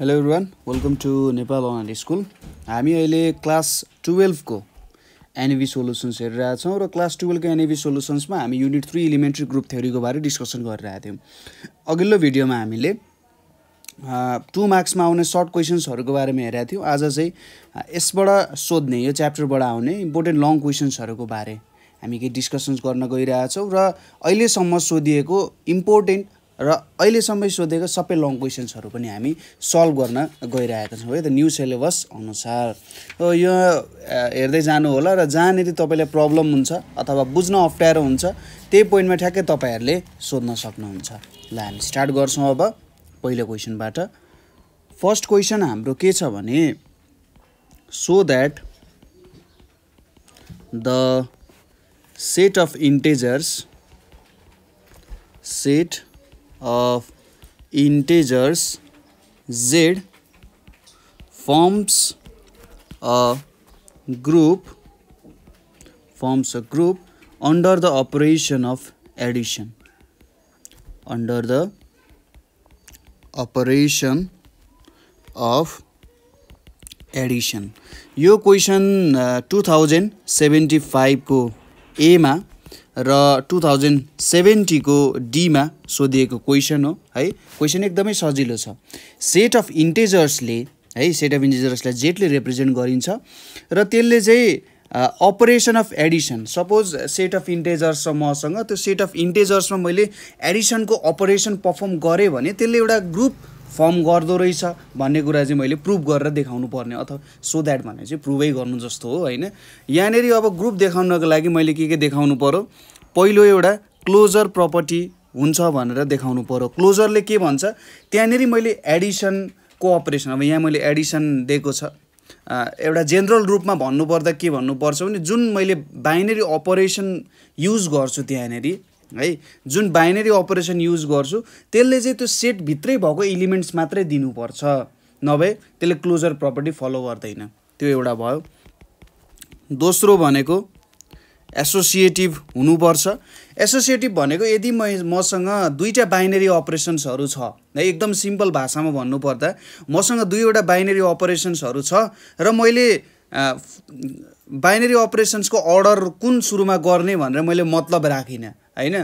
Hello everyone welcome to Nepal online school हामी अहिले class टुवेल्भको एनएभी solutions हेरिरहेछौँ र क्लास टुवेल्भको एनएभी सोल्युसन्समा हामी युनिट थ्री इलिमेन्ट्री ग्रुप थ्योरीको बारे डिस्कसन गरिरहेको थियौँ अघिल्लो भिडियोमा हामीले टु मार्क्समा आउने सर्ट क्वेसन्सहरूको बारेमा हेरेका थियौँ आज चाहिँ यसबाट सोध्ने यो च्याप्टरबाट आउने इम्पोर्टेन्ट लङ क्वेसन्सहरूको बारे हामी केही डिस्कसन्स गर्न गइरहेछौँ र अहिलेसम्म सोधिएको इम्पोर्टेन्ट र अहिलेसम्म सोधेको सबै लङ क्वेसन्सहरू पनि हामी सल्भ गर्न गइरहेका छौँ है त न्यु सिलेबस अनुसार यो हेर्दै जानु होला र जहाँनिर तपाईँलाई प्रब्लम हुन्छ अथवा बुझ्न अप्ठ्यारो हुन्छ त्यही पोइन्टमा ठ्याक्कै तपाईँहरूले सोध्न सक्नुहुन्छ ल हामी स्टार्ट गर्छौँ अब पहिलो क्वेसनबाट फर्स्ट क्वेसन हाम्रो के छ भने so that the set of integers set of integers z forms a group forms a group under the operation of addition under the operation of addition, यो क्वेसन टु थाउजन्ड सेभेन्टी फाइभको एमा र two thousand सेभेन्टीको डीमा सोधिएको question हो है question एकदमै सजिलो छ सेट अफ इन्टेजर्सले है सेट अफ इन्टेजर्सलाई जेटले रिप्रेजेन्ट गरिन्छ र त्यसले चाहिँ operation of addition suppose set of integers छ मसँग त्यो सेट अफ इन्टेजर्समा मैले एडिसनको अपरेसन पर्फर्म गरेँ भने त्यसले एउटा ग्रुप फर्म गर्दो रहेछ भन्ने कुरा चाहिँ मैले प्रुभ गरेर देखाउनु पर्ने अथवा सो द्याट भने चाहिँ प्रुभै गर्नु जस्तो हो होइन यहाँनिर अब ग्रुप देखाउनको लागि मैले के के देखाउनु पऱ्यो पहिलो एउटा क्लोजर प्रपर्टी हुन्छ भनेर देखाउनु पऱ्यो क्लोजरले के भन्छ त्यहाँनिर मैले एडिसन कोअपरेसन अब यहाँ मैले एडिसन दिएको छ एउटा जेनरल रूपमा भन्नुपर्दा के भन्नुपर्छ भने जुन मैले बाइनेरी अपरेसन युज गर्छु त्यहाँनिर है जुन बाइनेरी अपरेसन युज गर्छु त्यसले चाहिँ त्यो सेटभित्रै भएको इलिमेन्ट्स मात्रै दिनुपर्छ नभए त्यसले क्लोजर प्रपर्टी फलो गर्दैन त्यो एउटा भयो दोस्रो भनेको एसोसिएटिभ हुनुपर्छ एसोसिएटिभ भनेको यदि म मसँग दुईवटा बाइनेरी अपरेसन्सहरू छ है एकदम सिम्पल भाषामा भन्नुपर्दा मसँग दुईवटा बाइनेरी अपरेसन्सहरू छ र मैले बाइनेरी अपरेसन्सको अर्डर कुन सुरुमा गर्ने भनेर मैले मतलब राखिनँ होइन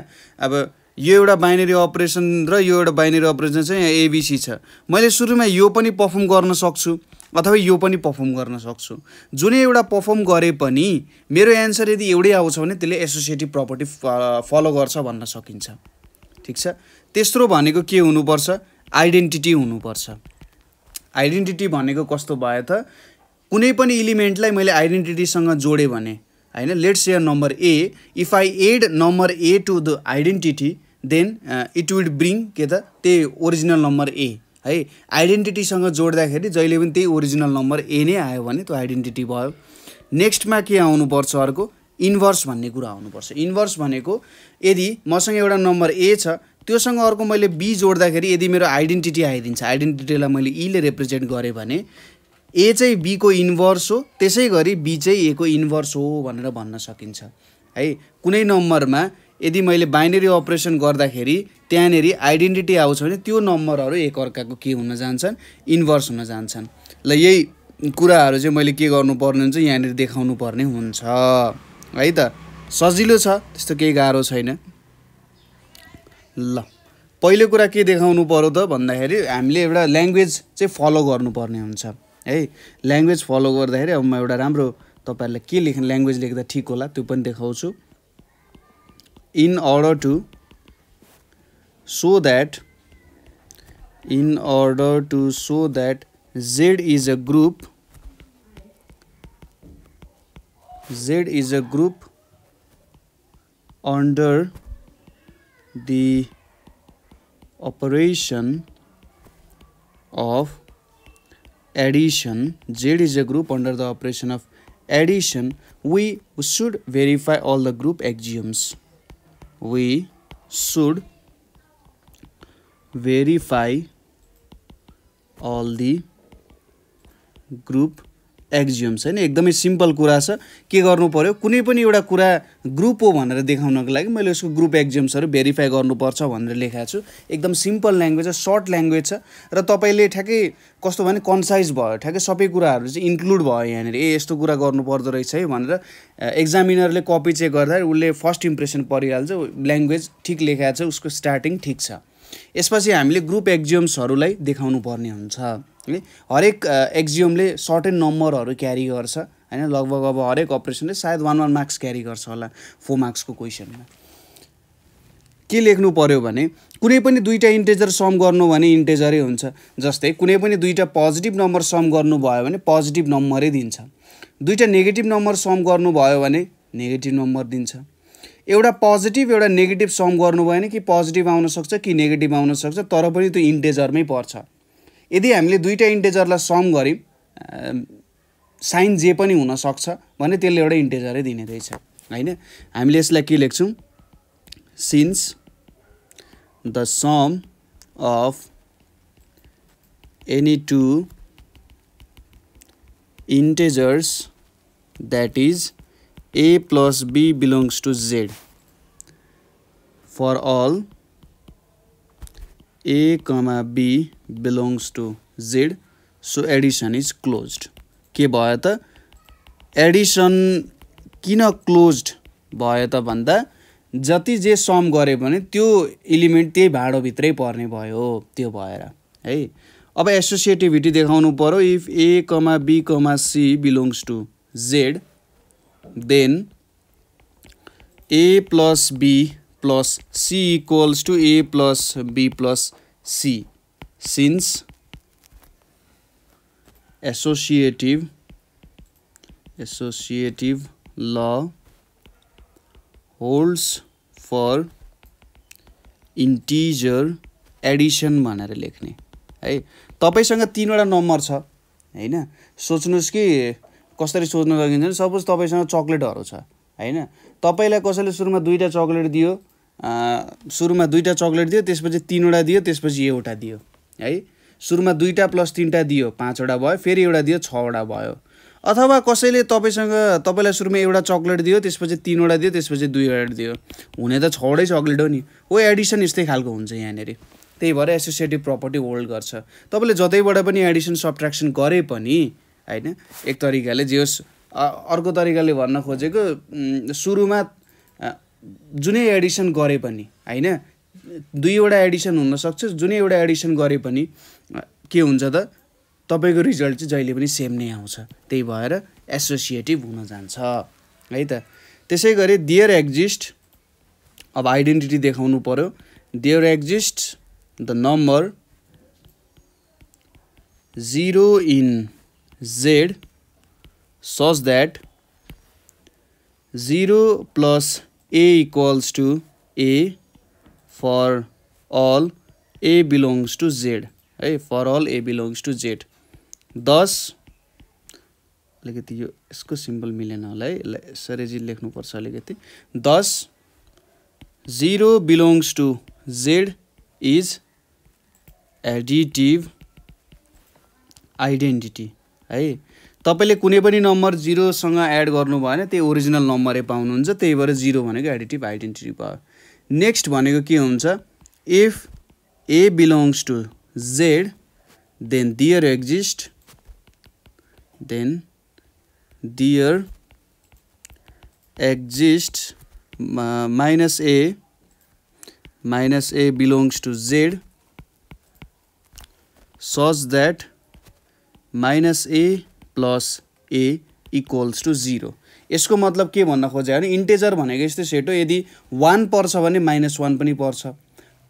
अब यो एउटा बाइनेरी अपरेसन र यो एउटा बाइनेरी अपरेसन चाहिँ यहाँ एबिसी छ मैले सुरुमा यो पनि पर्फर्म गर्न सक्छु अथवा यो पनि पर्फर्म गर्न सक्छु जुनै एउटा पर्फर्म गरे पनि मेरो एन्सर यदि एउटै आउँछ भने त्यसले एसोसिएटिभ प्रपर्टी फलो गर्छ भन्न सकिन्छ ठिक छ तेस्रो भनेको के हुनुपर्छ आइडेन्टिटी हुनुपर्छ आइडेन्टिटी भनेको कस्तो भयो त कुनै पनि इलिमेन्टलाई मैले आइडेन्टिटीसँग जोडेँ भने होइन let's share number a if I add number a to the identity then it with bring के त त्यही ओरिजिनल नम्बर ए है आइडेन्टिटीसँग जोड्दाखेरि जहिले पनि त्यही ओरिजिनल नम्बर ए नै आयो भने त्यो आइडेन्टिटी भयो नेक्स्टमा के आउनुपर्छ अर्को इन्भर्स भन्ने कुरा आउनुपर्छ इन्भर्स भनेको यदि मसँग एउटा नम्बर ए छ त्योसँग अर्को मैले बी जोड्दाखेरि यदि मेरो आइडेन्टिटी आइदिन्छ आइडेन्टिटीलाई मैले ईले e रिप्रेजेन्ट गरेँ भने ए चाहिँ बीको इन्भर्स हो त्यसै गरी बी चाहिँ एको इन्भर्स हो भनेर भन्न सकिन्छ है कुनै नम्बरमा यदि मैले बाइनेरी अपरेसन गर्दाखेरि त्यहाँनिर आइडेन्टिटी आउँछ भने त्यो नम्बरहरू एकअर्काको के हुन जान्छन् इन्भर्स हुन जान्छन् ल यही कुराहरू चाहिँ मैले के गर्नुपर्ने हुन्छ यहाँनिर देखाउनु पर्ने हुन्छ है त सजिलो छ त्यस्तो केही गाह्रो छैन ल पहिलो कुरा के देखाउनु पऱ्यो त भन्दाखेरि हामीले एउटा ल्याङ्ग्वेज चाहिँ फलो गर्नुपर्ने हुन्छ हई लैंग्वेज फलो कर अब मैं राो लैंग्वेज लिखा ठीक होगा तो देखा in order to show that in order to show that Z is a group Z is a group under the operation of addition, Z is a group under the operation of addition, we should verify all the group axioms. We should verify all the group axiom छ एकदमै simple कुरा छ के गर्नु पऱ्यो कुनै पनि एउटा कुरा ग्रुप हो भनेर देखाउनको लागि मैले उसको ग्रुप एक्जियम्सहरू भेरिफाई गर्नुपर्छ भनेर लेखाएको छु एकदम सिम्पल ल्याङ्ग्वेज छ सर्ट ल्याङ्ग्वेज छ र तपाईँले ठ्याक्कै कस्तो भने कन्साइज भयो ठ्याक्कै सबै कुराहरू चाहिँ इन्क्लुड भयो यहाँनिर ए यस्तो कुरा गर्नुपर्दो रहेछ है भनेर एक्जामिनरले कपी चेक गर्दाखेरि उसले फर्स्ट इम्प्रेसन परिहाल्छ ल्याङ्ग्वेज ठिक लेखाएको छ उसको स्टार्टिङ ठिक छ यसपछि हामीले ग्रुप एक्जियम्सहरूलाई देखाउनु पर्ने हुन्छ है हरेक एक्जियमले सर्टेन नम्बरहरू क्यारी गर्छ होइन लगभग अब हरेक अपरेसनले सायद वान वान मार्क्स क्यारी गर्छ होला फोर मार्क्सको क्वेसनमा के लेख्नु पऱ्यो भने कुनै पनि दुईवटा इन्टेजर सम गर्नु भने इन्टेजरै हुन्छ जस्तै कुनै पनि दुईवटा पोजिटिभ नम्बर सम गर्नुभयो भने पोजिटिभ नम्बरै दिन्छ दुईवटा नेगेटिभ नम्बर सम गर्नुभयो भने नेगेटिभ नम्बर दिन्छ एउटा पोजिटिभ एउटा नेगेटिभ सम गर्नु भने कि पोजिटिभ आउनसक्छ कि नेगेटिभ आउनसक्छ तर पनि त्यो इन्टेजरमै पर्छ यदि हामीले दुईवटा इन्टेजरलाई सम गऱ्यौँ साइन जे पनि हुनसक्छ भने त्यसले एउटा इन्टेजरै दिने रहेछ होइन हामीले यसलाई के लेख्छौँ since the sum of any two integers that is a plus b belongs to Z for all A comma be belongs to Z so addition is closed के भयो त एडिसन किन क्लोज्ड भयो त भन्दा जति जे सम गऱ्यो भने त्यो इलिमेन्ट त्यही भाँडोभित्रै पर्ने भयो त्यो भएर है अब एसोसिएटिभिटी देखाउनु पऱ्यो if a comma b comma c belongs to Z then a plus be plus C equals to A plus be plus c since associative associative law holds for integer addition भनेर लेख्ने है तपाईँसँग तिनवटा number छ होइन सोच्नुहोस् कि कसरी सोध्न सकिन्छ भने सपोज तपाईँसँग चक्लेटहरू छ होइन तपाईँलाई कसैले सुरुमा दुईवटा चक्लेट दियो सुरुमा दुईवटा चक्लेट दियो त्यसपछि तिनवटा दियो त्यसपछि एउटा दियो है सुरुमा दुईवटा प्लस तिनवटा दियो पाँचवटा भयो फेरि एउटा दियो छवटा भयो अथवा कसैले तपाईँसँग तपाईँलाई सुरुमा एउटा चक्लेट दियो त्यसपछि तिनवटा दियो त्यसपछि दुईवटा दियो हुने त छवटै चक्लेट हो नि हो एडिसन यस्तै खालको हुन्छ यहाँनिर त्यही भएर एसोसिएटिभ प्रपर्टी होल्ड गर्छ तपाईँले जतैबाट पनि एडिसन सब्ट्र्याक्सन गरे पनि होइन एक तरिकाले जे होस् अर्को तरिकाले भन्न खोजेको सुरुमा जुनै एडिसन गरे पनि होइन दुईवटा एडिसन हुनसक्छ जुनै एउटा एडिसन गरे पनि के हुन्छ त तपाईँको रिजल्ट चाहिँ जहिले पनि सेम नै आउँछ त्यही भएर एसोसिएटिभ हुन जान्छ है त त्यसै गरी दियर एक्जिस्ट अब आइडेन्टिटी देखाउनु पऱ्यो there exist the number zero in z such that 0 plus a equals to a for all a belongs to z hey, for all a belongs to z thus अलिकति यो यसको सिम्बल मिलेन होला है यसलाई सरेजी thus zero belongs to Z is additive identity है तपाईँले कुनै पनि नम्बर जिरोसँग एड गर्नु भने त्यही ओरिजिनल नम्बरै पाउनुहुन्छ त्यही भएर जिरो भनेको एडिटिभ आइडेन्टिटी भयो नेक्स्ट भनेको के हुन्छ if a belongs to Z then there exist then there exist minus a minus a belongs to Z such that minus a plus a equals to zero यसको मतलब के भन्न खोजे भने इन्टेजर भनेको यस्तो सेट हो यदि वान पर्छ भने माइनस वान पनि पर्छ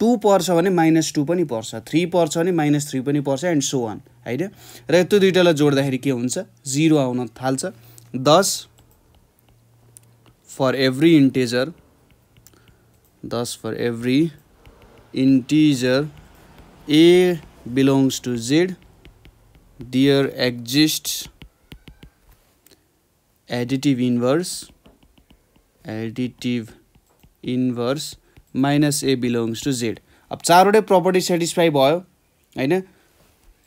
टू पर्छ भने माइनस टू पनि पर्छ थ्री पर्छ भने माइनस थ्री पनि पर्छ एन्ड सो वान होइन र त्यो दुइटालाई जोड्दाखेरि के हुन्छ जिरो आउन थाल्छ thus for every integer thus for every integer a belongs to Z there exist additive inverse additive inverse minus a belongs to Z अब चारवटै प्रपर्टी सेटिस्फाई भयो होइन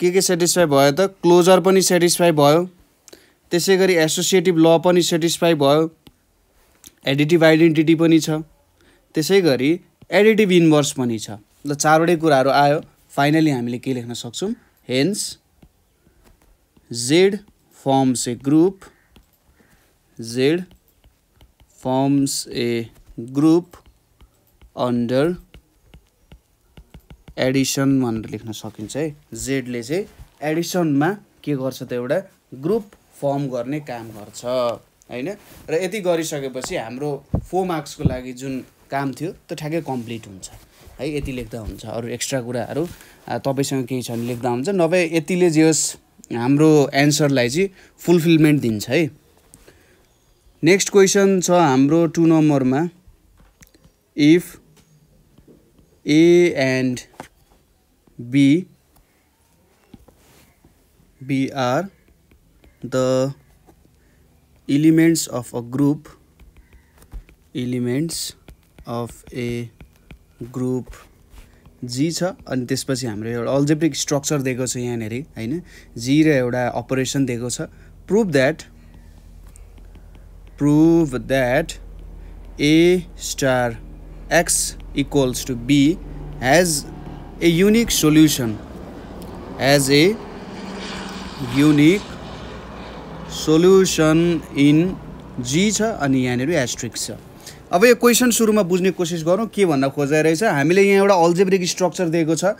के के सेटिस्फाई भयो त क्लोजर पनि सेटिस्फाई भयो त्यसै गरी एसोसिएटिभ ल पनि सेटिस्फाई भयो एडिटिभ आइडेन्टिटी पनि छ त्यसै गरी एडिटिभ इन्भर्स पनि छ ल चारवटै कुराहरू आयो फाइनली हामीले के लेख्न सक्छौँ hence Z forms a group Z forms a group under addition भनेर लेख्न सकिन्छ है जेडले चाहिँ एडिसनमा के गर्छ त एउटा ग्रुप फर्म गर्ने काम गर्छ होइन र यति गरिसकेपछि हाम्रो फोर मार्क्सको लागि जुन काम थियो त्यो ठ्याक्कै कम्प्लिट हुन्छ है यति लेख्दा हुन्छ अरू एक्स्ट्रा कुराहरू तपाईँसँग केही छ भने लेख्दा हुन्छ नभए यतिले जे होस् हाम्रो एन्सरलाई चाहिँ फुलफिलमेन्ट दिन्छ है नेक्स्ट क्वेसन छ हाम्रो टु नम्बरमा if a and b b are the elements of a group elements of a group G छ अनि त्यसपछि हाम्रो एउटा अल्जेब्रिक स्ट्रक्चर दिएको छ यहाँनिर होइन जी र एउटा अपरेसन दिएको छ prove that prove that a star x equals to b has a unique solution has a unique solution in G छ अनि यहाँनिर एस्ट्रिक्स छ अब यो क्वेसन सुरुमा बुझ्ने कोसिस गरौँ के भन्न खोजाइरहेछ हामीले यहाँ एउटा अल्जेब्रिक स्ट्रक्चर दिएको छ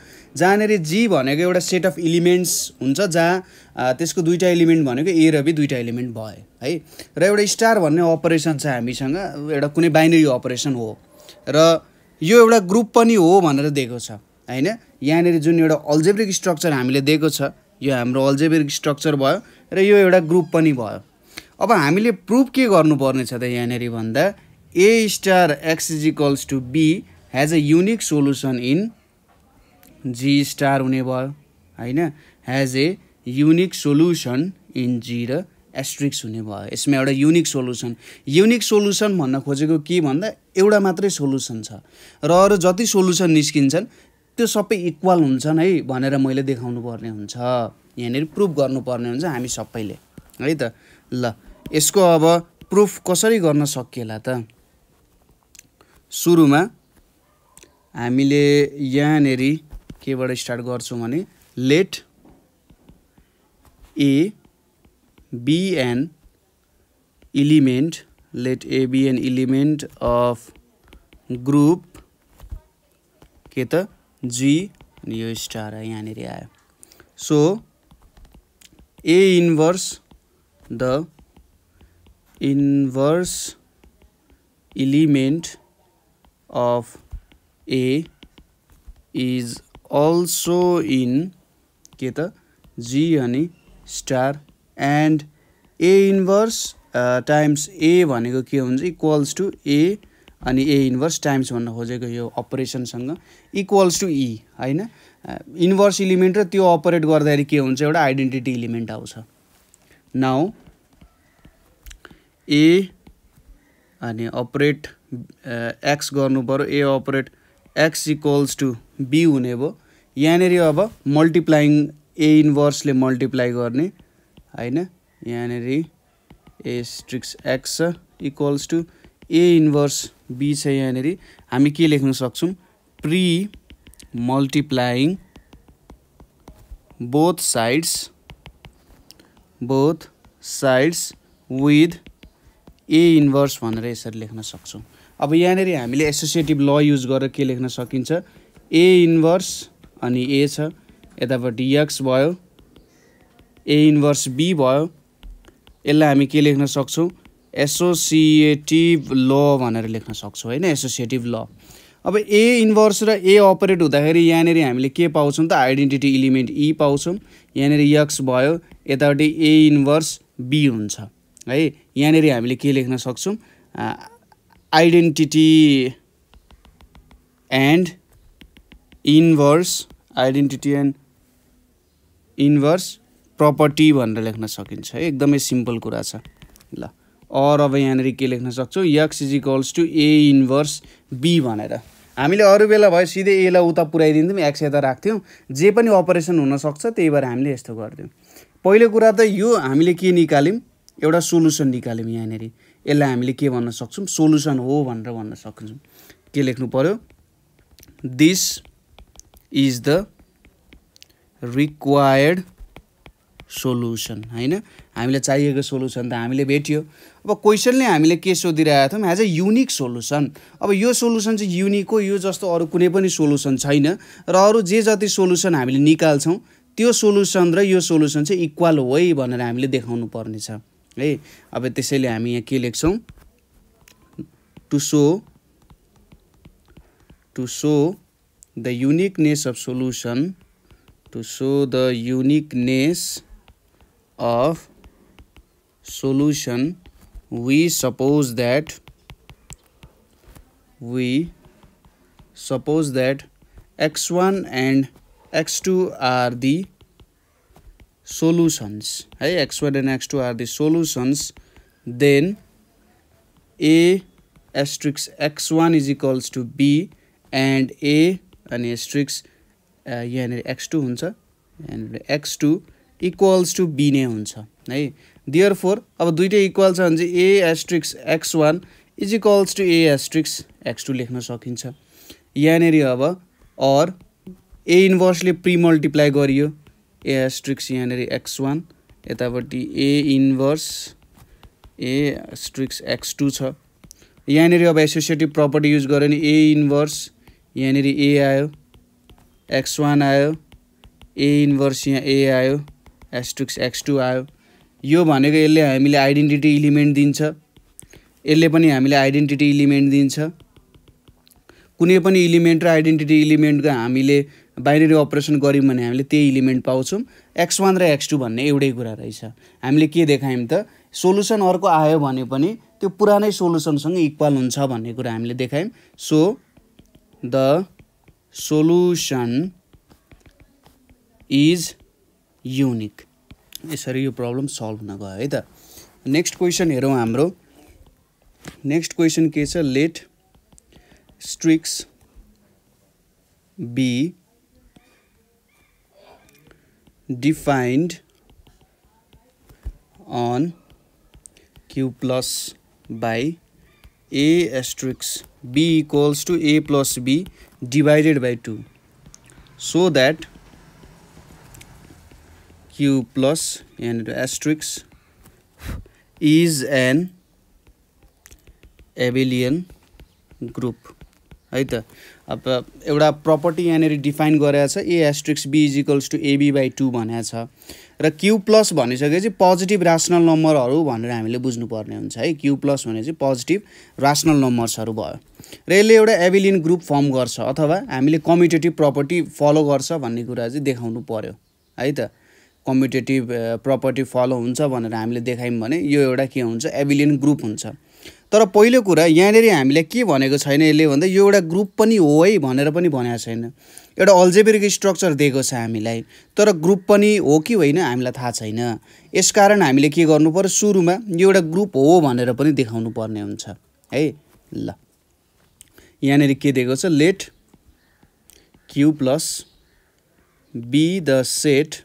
जहाँनिर जी भनेको एउटा सेट अफ इलिमेन्ट्स हुन्छ जहाँ त्यसको दुईवटा इलिमेन्ट भनेको ए र बी दुईवटा इलिमेन्ट भयो है र एउटा स्टार भन्ने अपरेसन छ हामीसँग एउटा कुनै बाइनेरी अपरेसन हो र यो एउटा ग्रुप पनि हो भनेर दिएको छ होइन यहाँनिर जुन एउटा अल्जेब्रिक स्ट्रक्चर हामीले दिएको छ यो हाम्रो अल्जेब्रिक स्ट्रक्चर भयो र यो एउटा ग्रुप पनि भयो अब हामीले प्रुफ के गर्नुपर्ने छ त यहाँनिर भन्दा A star x is equals to B has a unique solution in G star हुने भयो होइन has a unique solution in G र एस्ट्रिक्स हुने भयो यसमा एउटा युनिक सोल्युसन युनिक सोल्युसन भन्न खोजेको के भन्दा एउटा मात्रै सोल्युसन छ र अरू जति सोल्युसन निस्किन्छन् त्यो सबै इक्वल हुन्छन् है भनेर मैले देखाउनु पर्ने हुन्छ यहाँनिर प्रुफ गर्नुपर्ने हुन्छ हामी सबैले है त ल यसको अब प्रुफ कसरी गर्न सकिएला त सुरुमा हामीले यहाँनेरि केबाट स्टार्ट गर्छौँ भने let a be an element let a be an element of group के त जी यो स्टार यहाँनिर आयो so a inverse the inverse element of a is also in के त जी अनि star and a inverse times a भनेको के हुन्छ इक्वल्स टु ए अनि ए इन्भर्स टाइम्स भन्न खोजेको यो अपरेसनसँग इक्वल्स टु ई होइन इन्भर्स uh, इलिमेन्ट र त्यो अपरेट गर्दाखेरि के हुन्छ एउटा आइडेन्टिटी इलिमेन्ट आउँछ नाउ ए अनि अपरेट एक्स गर्नु पऱ्यो a operate x equals to b हुने भयो यहाँनिर अब मल्टिप्लाइङ ए इन्भर्सले मल्टिप्लाई गर्ने होइन यहाँनिर ए स्ट्रिक्स एक्स छ equals to A inverse b छ यहाँनिर हामी के लेख्न सक्छौँ pre multiplying both sides both sides with a inverse भनेर यसरी लेख्न सक्छौँ अब यहाँनिर हामीले एसोसिएटिभ ल युज गरेर के लेख्न सकिन्छ ए इन्भर्स अनि ए छ यतापट्टि यक्स भयो ए इन्भर्स बी भयो यसलाई हामी के लेख्न सक्छौँ एसोसिएटिभ ल भनेर लेख्न सक्छौँ होइन एसोसिएटिभ ल अब ए इन्भर्स र ए अपरेट हुँदाखेरि यहाँनिर हामीले के पाउँछौँ त आइडेन्टिटी इलिमेन्ट ई पाउँछौँ यहाँनिर यक्स भयो यतापट्टि ए इन्भर्स बी हुन्छ है यहाँनिर हामीले के लेख्न सक्छौँ identity and inverse identity and inverse property भनेर लेख्न सकिन्छ है एकदमै सिम्पल कुरा छ ल अर अब यहाँनिर के लेख्न सक्छौँ x is equals to A inverse b भनेर हामीले अरू बेला भयो सिधै एलाई उता पुऱ्याइदिन्थ्यौँ एक्स यता राख्थ्यौँ जे पनि अपरेसन हुनसक्छ त्यही भएर हामीले यस्तो गर्थ्यौँ पहिलो कुरा त यो हामीले के निकाल्यौँ एउटा सोल्युसन निकाल्यौँ यहाँनिर यसलाई हामीले के भन्न सक्छौँ सोल्युसन हो भनेर भन्न सक्छौँ के लेख्नु पऱ्यो this is the required solution होइन हामीलाई चाहिएको सोल्युसन त हामीले भेट्यो अब क्वेसनले हामीले के सोधिरहेको थियौँ एज अ युनिक सोल्युसन अब यो सोल्युसन चाहिँ युनिक हो यो जस्तो अरू कुनै पनि सोल्युसन छैन र अरू जे जति सोल्युसन हामीले निकाल्छौँ त्यो सोल्युसन र यो सोल्युसन चाहिँ इक्वल है भनेर हामीले देखाउनु पर्नेछ हई अब तेल हम यहाँ के लिख to show to show the uniqueness of solution to show the uniqueness of solution we suppose that we suppose that x one and x two are the solutions है x one x1 and x2 are the solutions then a asterisk x1 is equals to b and a अनि asterisk यहाँनिर x two हुन्छ यहाँनिर x two equals to b नै हुन्छ है दियर four अब दुइटै इक्वल छ भने चाहिँ a asterisk x one is equals to A asterisk x two लेख्न सकिन्छ यहाँनिर अब अर ए इन्भर्सले प्रिमल्टिप्लाई गरियो एस्ट्रिक्स यहाँनिर एक्स वान यतापट्टि a inverse a asterisk x two छ यहाँनिर अब एसोसिएटिभ प्रपर्टी युज गऱ्यो भने ए इन्भर्स यहाँनिर ए आयो एक्स वान आयो ए इन्भर्स यहाँ ए आयो एस्ट्रिक्स एक्स टू आयो यो भनेको यसले हामीले आइडेन्टिटी इलिमेन्ट दिन्छ यसले पनि हामीले आइडेन्टिटी इलिमेन्ट दिन्छ कुनै पनि इलिमेन्ट र आइडेन्टिटी इलिमेन्टको हामीले बाइनेरी अपरेसन गऱ्यौँ भने हामीले त्यही इलिमेन्ट पाउँछौँ एक्स वान र एक्स टू भन्ने एउटै कुरा रहेछ हामीले के देखायौँ त सोलुसन अर्को आयो भने पनि त्यो पुरानै सोल्युसनसँग इक्वल हुन्छ भन्ने कुरा हामीले देखायौँ so the solution is unique यसरी यो प्रब्लम सल्भ हुन गयो है त नेक्स्ट क्वेसन हेरौँ हाम्रो नेक्स्ट क्वेसन के छ let asterisk be defined on q plus by a asterisk b equals to a plus b divided by 2 so that q plus and asterisk is an abelian group right अब एउटा property यहाँनिर define गरेको छ a asterisk b equals to ab by two भनेको छ र q plus भनिसकेपछि positive rational नम्बरहरू भनेर हामीले बुझ्नुपर्ने हुन्छ है क्यु प्लस भने चाहिँ पोजिटिभ रासनल नम्बर्सहरू भयो र यसले एउटा एभिलियन ग्रुप फर्म गर्छ अथवा हामीले कम्युटेटिभ प्रपर्टी फलो गर्छ भन्ने कुरा चाहिँ देखाउनु पऱ्यो है त कम्युटेटिभ प्रपर्टी फलो हुन्छ भनेर हामीले देखायौँ भने यो एउटा के हुन्छ एभिलियन ग्रुप हुन्छ तर पहिलो कुरा यहाँनिर हामीलाई के भनेको छैन यसले भन्दा यो एउटा ग्रुप पनि हो है भनेर पनि भनेको छैन एउटा अल्जेबेरिक स्ट्रक्चर दिएको छ हामीलाई तर ग्रुप पनि हो कि होइन हामीलाई थाहा छैन यसकारण हामीले के गर्नु पऱ्यो सुरुमा यो एउटा ग्रुप हो भनेर पनि देखाउनु पर्ने हुन्छ है ल यहाँनिर के दिएको छ let Q plus be the set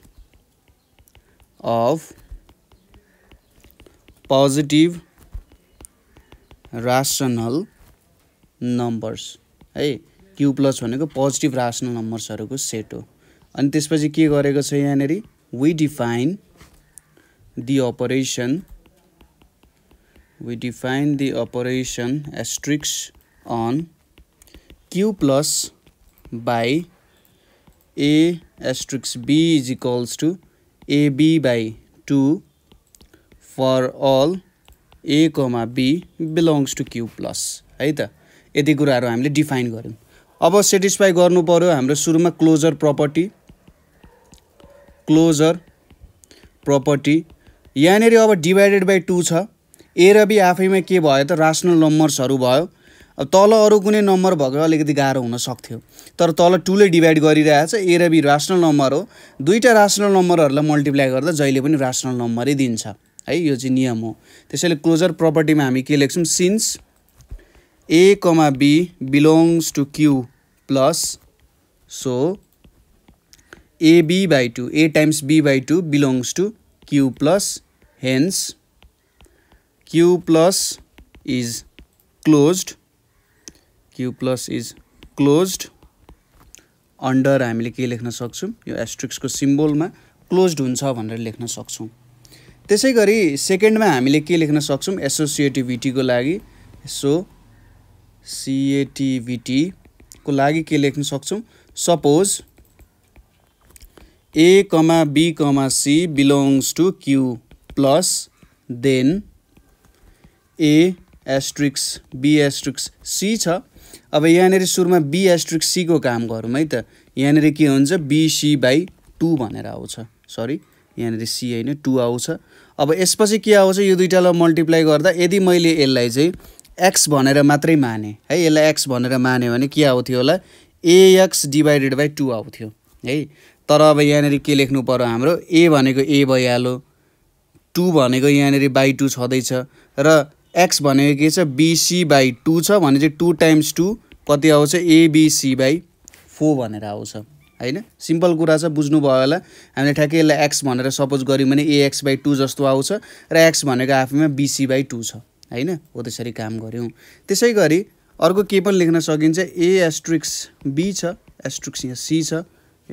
of positive rational numbers है क्यु प्लस भनेको पोजिटिभ रासनल नम्बर्सहरूको सेट हो अनि त्यसपछि के गरेको छ यहाँनिर we define the operation we define the operation asterisk on Q plus by a asterisk b is equals to ab by two for all A comma be belongs to Q plus है त यति कुराहरू हामीले define गऱ्यौँ अब satisfy गर्नु पऱ्यो हाम्रो सुरुमा क्लोजर प्रपर्टी क्लोजर प्रपर्टी यहाँनिर अब डिभाइडेड बाई टू छ ए र बी आफैमा के भयो त रासनल नम्बर्सहरू भयो अब तल अरू कुनै नम्बर भएको अलिकति गाह्रो हुन सक्थ्यो तर तल टूले डिभाइड गरिरहेछ ए र बी रासनल नम्बर हो दुईवटा रासनल नम्बरहरूलाई मल्टिप्लाई गर्दा जहिले पनि रासनल नम्बरै दिन्छ है यो चाहिँ नियम हो त्यसैले क्लोजर प्रपर्टीमा हामी के लेख्छौँ since a comma be belongs to Q plus so ab by two a times be by two belongs to Q plus hence Q plus is closed Q plus is closed under हामीले के लेख्न सक्छौँ यो एस्ट्रिक्सको सिम्बोलमा closed हुन्छ भनेर लेख्न सक्छौँ त्यसै गरी सेकेन्डमा हामीले के लेख्न सक्छौँ एसोसिएटिभिटीको लागि सो सिएटिभिटीको लागि के लेख्न सक्छौँ suppose a comma b comma c belongs to Q plus then a asterisk b asterisk c छ अब यहाँनिर सुरुमा बी एस्ट्रिक्स सीको काम गरौँ है त यहाँनिर के हुन्छ बिसी बाई टू भनेर आउँछ सरी यहाँनिर सी होइन टू आउँछ अब यसपछि के आउँछ यो दुइटालाई मल्टिप्लाई गर्दा यदि मैले यसलाई चाहिँ एक्स भनेर मात्रै माने है यसलाई एक्स भनेर माने भने के आउँथ्यो होला एएक्स डिभाइडेड बाई टू आउँथ्यो है तर अब यहाँनिर के लेख्नु पऱ्यो हाम्रो ए भनेको ए भइहाल्यो टू भनेको यहाँनिर बाई टू छँदैछ र एक्स भनेको के छ बिसी बाई टू छ भने चाहिँ टू टाइम्स टू कति आउँछ एबिसी बाई फोर भनेर आउँछ होइन सिम्पल कुरा छ बुझ्नुभयो होला हामीले ठ्याक्कै यसलाई एक्स भनेर सपोज गऱ्यौँ भने एएक्स बाई टू जस्तो आउँछ र एक्स भनेको आफैमा बिसी बाई टू छ होइन हो त्यसरी काम गऱ्यौँ त्यसै गरी अर्को के पनि लेख्न सकिन्छ ए एस्ट्रिक्स बी छ एस्ट्रिक्स यहाँ सी छ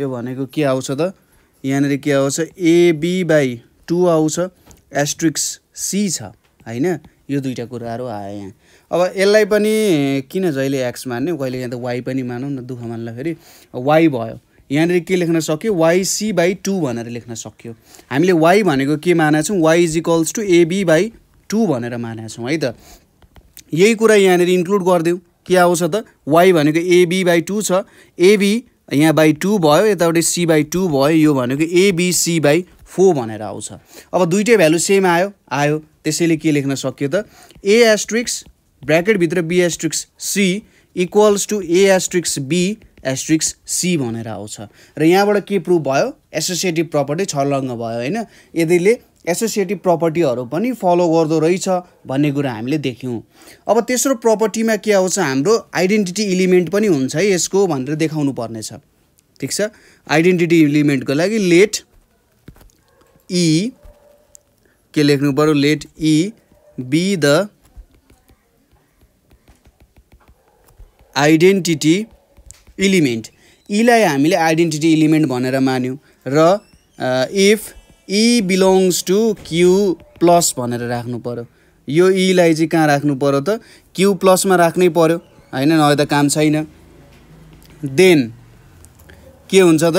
यो भनेको के आउँछ त यहाँनिर के आउँछ एबी बाई टू आउँछ एस्ट्रिक्स सी छ होइन यो दुइटा कुराहरू आयो यहाँ अब यसलाई पनि किन जहिले एक्स मान्ने कहिले यहाँ त वाई पनि मानौँ न दुःख मान्दाखेरि वाई भयो यहाँनिर के लेख्न सक्यो वाइसी बाई टू भनेर लेख्न सक्यो हामीले वाइ भनेको के मानेको छौँ y is equals to ab by two भनेर मानेको छौँ है त यही कुरा यहाँनिर इन्क्लुड गरिदिउँ के आउँछ त वाइ भनेको एबी बाई टू छ एबी यहाँ बाई टू भयो यताबाट सी बाई टू भयो यो भनेको एबिसी बाई फोर भनेर आउँछ अब दुइटै भ्यालु सेम आयो आयो त्यसैले के लेख्न सक्यो त ए एस्ट्रिक्स ब्राकेटभित्र b asterisk c equals to A asterisk b asterisk c भनेर आउँछ र यहाँबाट के प्रुभ भयो एसोसिएटिभ प्रपर्टी छर्लङ्ग भयो होइन यदिले एसोसिएटिभ प्रपर्टीहरू पनि फलो गर्दो रहेछ भन्ने कुरा हामीले देख्यौँ अब तेस्रो प्रपर्टीमा के आउँछ हाम्रो आइडेन्टिटी इलिमेन्ट पनि हुन्छ है यसको भनेर देखाउनु पर्नेछ ठिक छ आइडेन्टिटी इलिमेन्टको लागि लेट ई e, के लेख्नु पऱ्यो let e be the identity element यीलाई हामीले आइडेन्टिटी इलिमेन्ट भनेर मान्यौँ र if e belongs to Q plus भनेर राख्नु पऱ्यो यो इलाई चाहिँ कहाँ राख्नु पऱ्यो त क्यु प्लसमा राख्नै पऱ्यो होइन नभए त काम छैन देन के हुन्छ त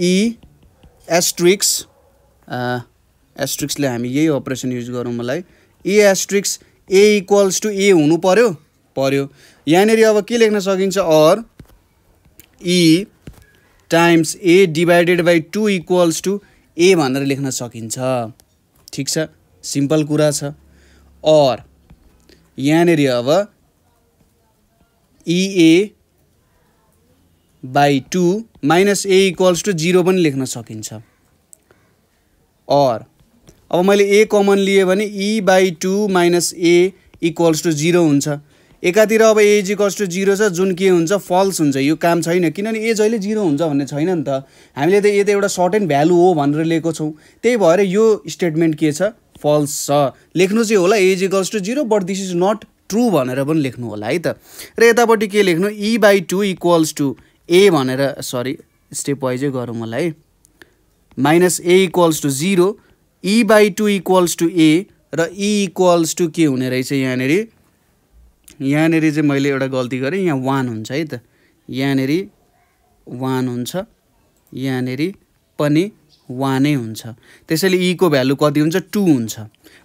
ई एस्ट्रिक्स एस्ट्रिक्सले हामी यही अपरेसन युज गरौँ मलाई a asterisk a equals to a हुनु पऱ्यो पऱ्यो यहाँनिर अब के लेख्न सकिन्छ or e times a divided by two equals to a भनेर लेख्न सकिन्छ ठिक छ सिम्पल कुरा छ अर यहाँनिर अब ea by two minus a equals to zero पनि लेख्न सकिन्छ अर अब मैले ए कमन लिएँ भने e by two minus a equals to zero हुन्छ एकातिर अब एज इक्वल्स टु जिरो छ जुन के हुन्छ फल्स हुन्छ यो काम छैन किनभने एज अहिले जिरो हुन्छ भन्ने छैन नि त हामीले त ए त एउटा सर्टेन भ्यालु हो भनेर लिएको छौँ त्यही भएर यो स्टेटमेन्ट के छ फल्स छ लेख्नु चाहिँ होला ae equals to zero but this is not true भनेर पनि लेख्नु होला है त र यतापट्टि के लेख्नु e by two equals to a भनेर सरी स्टेप वाइजै गरौँ होला है minus a equals to zero e by two equals to a र ई इक्वल्स टु के हुने रहेछ यहाँनिर यहाँनिर चाहिँ मैले एउटा गल्ती गरेँ यहाँ वान हुन्छ है त यहाँनिर वान हुन्छ यहाँनिर पनि वानै हुन्छ त्यसैले ईको e भ्यालु कति हुन्छ टु हुन्छ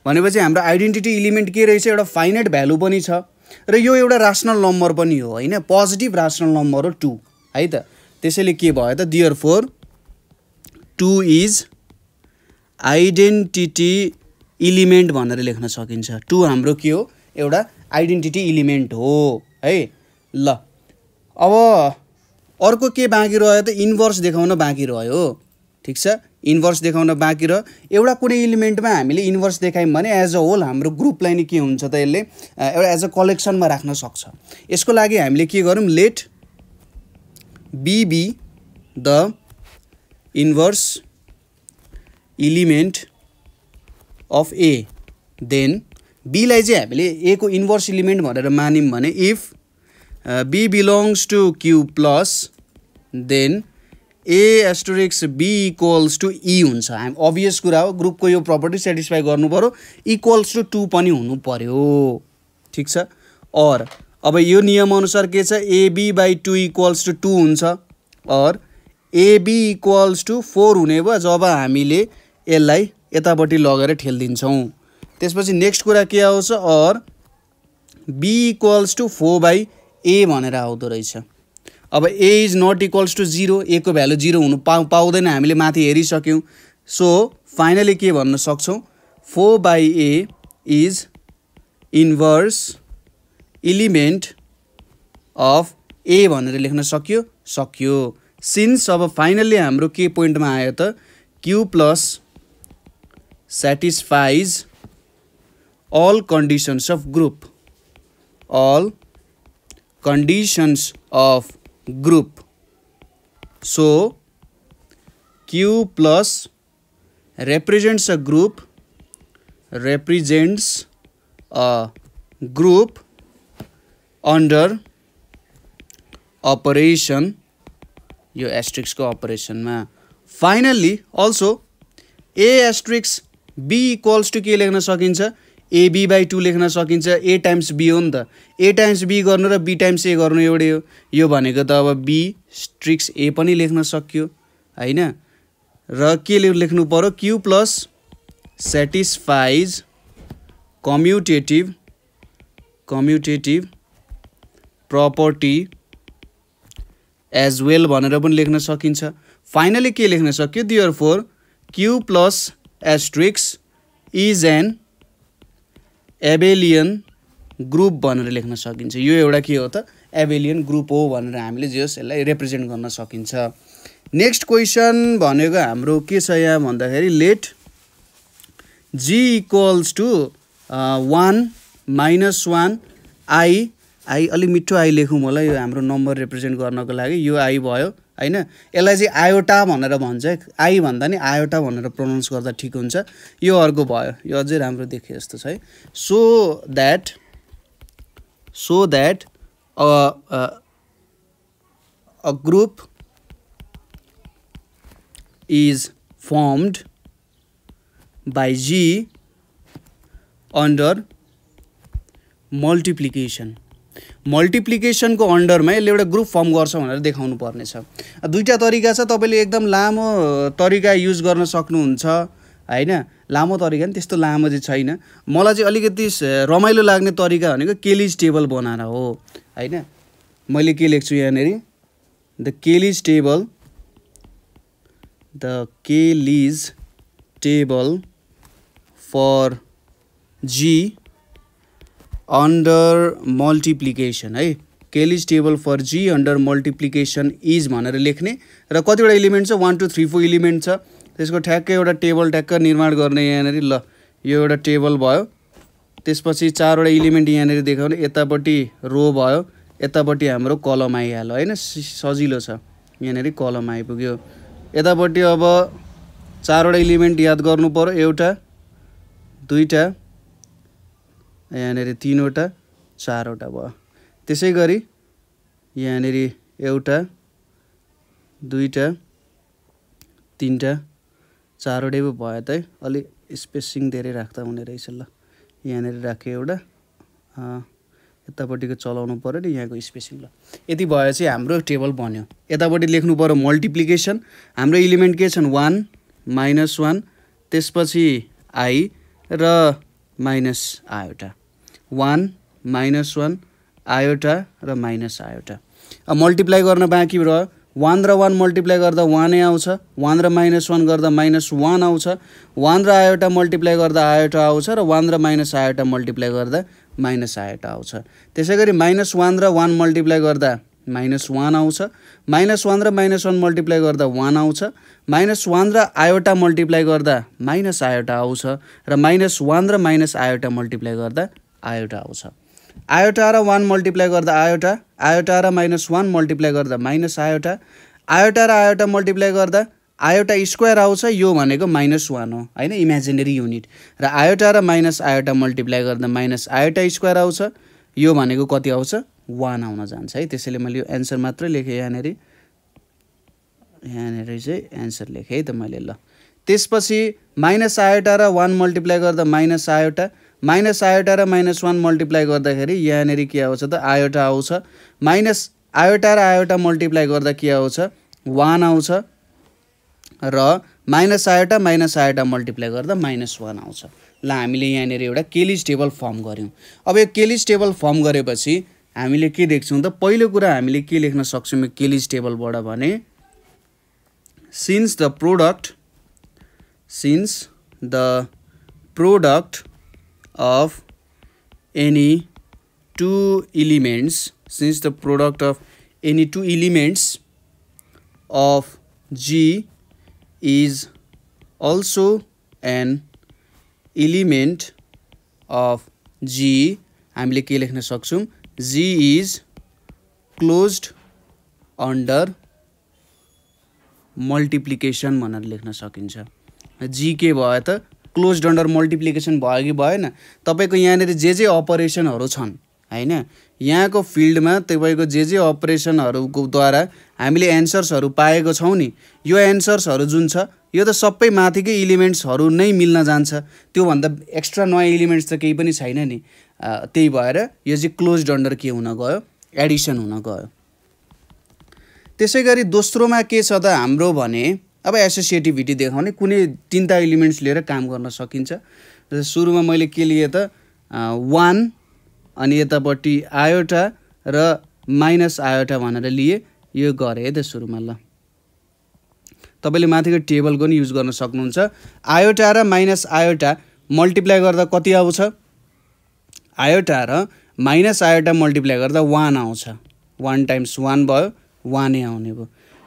भनेपछि हाम्रो आइडेन्टिटी इलिमेन्ट के रहेछ एउटा फाइनेट भ्यालु पनि छ र यो एउटा रासनल नम्बर पनि हो होइन पोजिटिभ रासनल नम्बर हो टु है त त्यसैले के भयो त दियर four two is identity element भनेर लेख्न सकिन्छ टु हाम्रो के हो एउटा आइडेन्टिटी इलिमेन्ट हो है ल अब अर्को के बाँकी रह्यो त इन्भर्स देखाउन बाँकी रह्यो ठिक छ इन्भर्स देखाउन बाँकी रह्यो एउटा कुनै इलिमेन्टमा हामीले इन्भर्स देखायौँ भने एज अ होल हाम्रो ग्रुपलाई नै के हुन्छ त यसले एउटा एज अ कलेक्सनमा राख्न सक्छ यसको लागि हामीले के गरौँ let b be the inverse element of a then बीलाई चाहिँ हामीले ए को इन्भर्स इलिमेन्ट भनेर मान्यौँ भने if b belongs to Q plus then a asterisk b equals to e हुन्छ हामी अभियस कुरा हो ग्रुपको यो प्रपर्टी सेटिस्फाई गर्नु पऱ्यो इक्वल्स टु टू पनि हुनु पऱ्यो ठिक छ अर अब यो नियमअनुसार के छ ab by two equals to two हुन्छ or ab equals to four हुने भयो जब हामीले यसलाई यतापट्टि लगेर ठेलिदिन्छौँ त्यसपछि नेक्स्ट कुरा के आउँछ or b equals to four by a भनेर आउँदो रहेछ अब a is not equals to zero एको भ्यालु जिरो हुनु पा पाउँदैन हामीले माथि हेरिसक्यौँ सो फाइनली के भन्न सक्छौँ four by a is inverse element of a भनेर लेख्न सक्यो सक्यो सिन्स अब फाइनल्ली हाम्रो के पोइन्टमा आयो त Q plus satisfies all conditions of group all conditions of group so q plus represents a group represents a group under operation यो एस्ट्रिक्सको अपरेसनमा finally also a asterisk be equals to के लेख्न सकिन्छ एबी बाई टू लेख्न सकिन्छ ए times be हो नि त ए टाइम्स बी गर्नु र बी टाइम्स ए गर्नु एउटै हो यो भनेको त अब बी स्ट्रिक्स ए पनि लेख्न सक्यो होइन र के लेख्नु पऱ्यो Q plus satisfies commutative commutative property as well भनेर पनि लेख्न सकिन्छ फाइनली के लेख्न सक्यो therefore Q plus asterisk is and abelian group भनेर लेख्न सकिन्छ यो एउटा के हो त एबेलियन ग्रुप हो भनेर हामीले जे होस् यसलाई रिप्रेजेन्ट गर्न सकिन्छ नेक्स्ट क्वेसन भनेको हाम्रो के छ यहाँ भन्दाखेरि let G equals to one minus one i i अलिक मिठो आई लेखौँ होला यो हाम्रो नम्बर रिप्रेजेन्ट गर्नको लागि यो आई भयो होइन यसलाई चाहिँ आयोटा भनेर भन्छ आई भन्दा नि आयोटा भनेर प्रोनाउन्स गर्दा ठिक हुन्छ यो अर्को भयो यो अझै राम्रो देखेँ जस्तो छ है so that so that a group is formed by G under multiplication मल्टिप्लिकेसनको अन्डरमा यसले एउटा ग्रुप फर्म गर्छ भनेर देखाउनु पर्नेछ दुईवटा तरिका छ तपाईँले एकदम लामो तरिका युज गर्न सक्नुहुन्छ होइन लामो तरिका नि त्यस्तो लामो चाहिँ छैन मलाई चाहिँ अलिकति रमाइलो लाग्ने तरिका भनेको केलिज टेबल बनाएर हो होइन मैले के लेख्छु यहाँनिर the Cayley table the Cayley table for G under multiplication है Cayley table for G under multiplication is भनेर लेख्ने र कतिवटा इलिमेन्ट छ one two three four element छ त्यसको ठ्याक्कै एउटा टेबल ठ्याक्क निर्माण गर्ने यहाँनिर ल यो एउटा टेबल भयो त्यसपछि चारवटा इलिमेन्ट यहाँनिर देखाउने यतापट्टि रो भयो यतापट्टि हाम्रो कलम आइहाल्यो होइन सजिलो छ यहाँनिर कलम आइपुग्यो यतापट्टि अब चारवटा इलिमेन्ट याद गर्नु पऱ्यो एउटा दुईवटा यहाँनिर तिनवटा चारवटा भयो त्यसै गरी यहाँनिर एउटा दुईवटा तिनवटा चारवटै पो भयो त अलिक स्पेसिङ धेरै राख्दा हुने रहेछ ल यहाँनिर राख्यो एउटा यतापट्टिको चलाउनु पऱ्यो नि यहाँको स्पेसिङ ल यति भए चाहिँ हाम्रो टेबल बन्यो यतापट्टि लेख्नु पऱ्यो मल्टिप्लिकेसन हाम्रो इलिमेन्ट के छन् वान माइनस वान त्यसपछि आई र माइनस आ एउटा वान माइनस वान आयोटा र माइनस आयोटा अब मल्टिप्लाई गर्न बाँकी रह्यो वान र वान मल्टिप्लाई गर्दा वानै आउँछ वान र माइनस वान गर्दा माइनस वान आउँछ वान र आयोटा मल्टिप्लाई गर्दा आयोटा आउँछ र वान र माइनस आयोटा मल्टिप्लाई गर्दा माइनस आयोटा आउँछ त्यसै गरी माइनस वान र वान मल्टिप्लाई गर्दा माइनस वान आउँछ माइनस वान र माइनस वान मल्टिप्लाई गर्दा वान आउँछ माइनस वान र आयोटा मल्टिप्लाई गर्दा माइनस आयोटा आउँछ र माइनस वान र माइनस आयोटा मल्टिप्लाई गर्दा आयोटा आउँछ आयोटा र वान मल्टिप्लाई गर्दा आयोटा आयोटा र माइनस वान मल्टिप्लाई गर्दा माइनस आयोटा आयोटा र आयोटा मल्टिप्लाई गर्दा आयोटा स्क्वायर आउँछ यो भनेको माइनस वान हो होइन इमेजिनेरी युनिट र आयोटा र माइनस आयोटा मल्टिप्लाई गर्दा माइनस आयोटा स्क्वायर आउँछ यो भनेको कति आउँछ वान आउन जान्छ है त्यसैले मैले यो एन्सर मात्रै लेखेँ यहाँनिर यहाँनिर चाहिँ एन्सर लेखेँ है त मैले ल त्यसपछि माइनस आयोटा र वान मल्टिप्लाई गर्दा माइनस आयोटा माइनस आयोटा र माइनस वान मल्टिप्लाई गर्दाखेरि यहाँनिर के आउँछ त आयोटा आउँछ माइनस आयोटा र आयोटा मल्टिप्लाई गर्दा के आउँछ वान आउँछ र minus iota minus iota multiply गर्दा माइनस वान आउँछ ल हामीले यहाँनिर एउटा केलिज टेबल फर्म गऱ्यौँ अब यो केलिज टेबल फर्म गरेपछि हामीले के देख्छौँ त पहिलो कुरा हामीले के लेख्न सक्छौँ यो केलिज टेबलबाट भने since the product since the product of any two elements since the product of any two elements of G is also an element of G हामीले के लेख्न सक्छौँ G is closed under multiplication भनेर लेख्न सकिन्छ G के भयो त क्लोज अन्डर मल्टिप्लिकेसन भयो कि भएन तपाईँको यहाँनिर जे जे अपरेसनहरू छन् होइन यहाँको फिल्डमा तपाईँको जे जे अपरेसनहरूको द्वारा हामीले एन्सर्सहरू पाएको छौँ नि यो एन्सर्सहरू जुन छ यो त सबै माथिकै इलिमेन्ट्सहरू नै मिल्न जान्छ त्योभन्दा एक्स्ट्रा नयाँ इलिमेन्ट्स त केही पनि छैन नि त्यही भएर यो चाहिँ क्लोज अन्डर के हुन गयो एडिसन हुन गयो त्यसै गरी दोस्रोमा के छ त हाम्रो भने अब एसोसिएटिभिटी देखाउने कुनै तिनवटा इलिमेन्ट्स लिएर काम गर्न सकिन्छ सुरुमा मैले के लिएँ त वान अनि यतापट्टि आयोटा र माइनस आयोटा भनेर लिएँ यो गरेँ है त सुरुमा ल तपाईँले माथिको टेबलको पनि युज गर्न सक्नुहुन्छ आयोटा र माइनस आयोटा मल्टिप्लाई गर्दा कति आउँछ आयोटा र माइनस आयोटा मल्टिप्लाई गर्दा वान आउँछ वान टाइम्स वान भयो वानै आउने भयो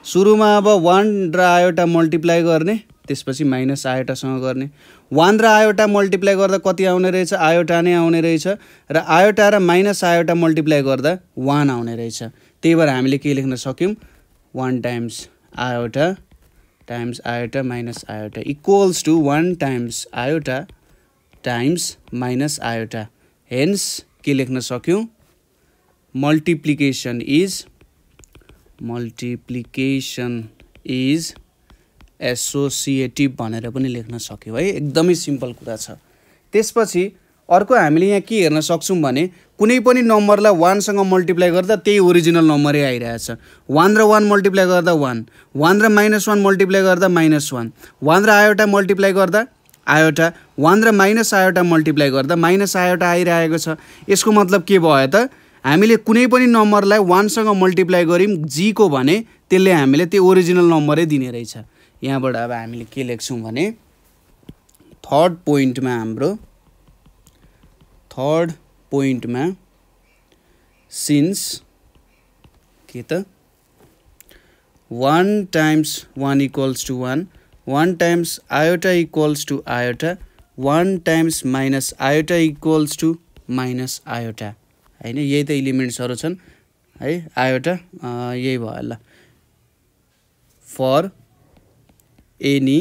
सुरुमा अब वान र आयोटा मल्टिप्लाई गर्ने त्यसपछि माइनस आयोटासँग गर्ने वान र आयोटा मल्टिप्लाई गर्दा कति आउने रहेछ आयोटा नै आउने रहेछ र आयोटा र माइनस आयोटा मल्टिप्लाई गर्दा वान आउने रहेछ त्यही भएर हामीले के लेख्न सक्यौँ one times iota times iota minus iota equals to one times iota times minus iota hence के लेख्न सक्यौँ multiplication is multiplication is associative भनेर पनि लेख्न सक्यो है एकदमै सिम्पल कुरा छ त्यसपछि अर्को हामीले यहाँ के हेर्न सक्छौँ भने कुनै पनि नम्बरलाई वानसँग मल्टिप्लाई गर्दा त्यही ओरिजिनल नम्बरै आइरहेछ वान र वान मल्टिप्लाई गर्दा वान वान र माइनस वान मल्टिप्लाई गर्दा माइनस वान वान र आयोटा मल्टिप्लाई गर्दा आयोटा वान र माइनस आयोटा मल्टिप्लाई गर्दा माइनस आयोटा आइरहेको छ यसको मतलब के भयो त हामीले कुनै पनि नम्बरलाई वानसँग मल्टिप्लाई गऱ्यौँ जीको भने त्यसले हामीले त्यो ओरिजिनल नम्बरै दिने रहेछ यहाँबाट अब हामीले के लेख्छौँ भने थर्ड पोइन्टमा हाम्रो थर्ड पोइन्टमा सिन्स के त one times one equals to one one times iota equals to iota one times minus iota equals to minus iota होइन यही त इलिमेन्ट्सहरू छन् है आयोटा यही भयो ल for any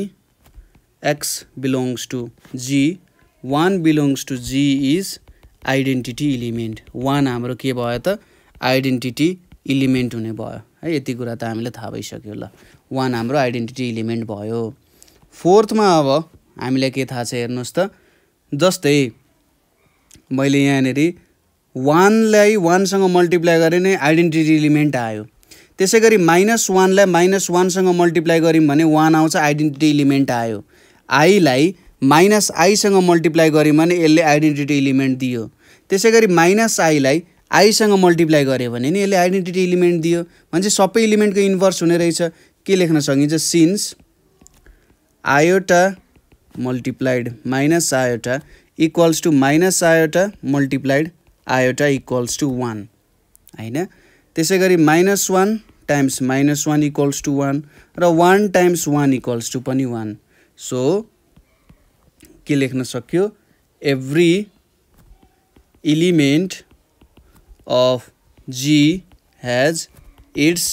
x belongs to G one belongs to G is identity element one हाम्रो के भयो त आइडेन्टिटी इलिमेन्ट हुने भयो है यति कुरा त हामीलाई थाहा भइसक्यो ल वान हाम्रो आइडेन्टिटी इलिमेन्ट भयो फोर्थमा अब हामीलाई के थाहा छ हेर्नुहोस् त जस्तै मैले यहाँनिर वानलाई वानसँग मल्टिप्लाई गरे नै आइडेन्टिटी इलिमेन्ट आयो त्यसै गरी माइनस वानलाई माइनस वानसँग मल्टिप्लाई गऱ्यौँ भने वान आउँछ आइडेन्टिटी इलिमेन्ट आयो आईलाई माइनस आईसँग मल्टिप्लाई गऱ्यौँ भने यसले आइडेन्टिटी इलिमेन्ट दियो त्यसै गरी माइनस आईलाई आईसँग मल्टिप्लाई गऱ्यो भने नि यसले आइडेन्टिटी इलिमेन्ट दियो भने सबै इलिमेन्टको इन्भर्स हुने रहेछ के लेख्न सकिन्छ since iota multiplied minus iota equals to minus iota multiplied iota equals to one होइन त्यसै गरी minus one times minus one equals to one र one times one equals to पनि वान सो के लेख्न सक्यो every element of G has its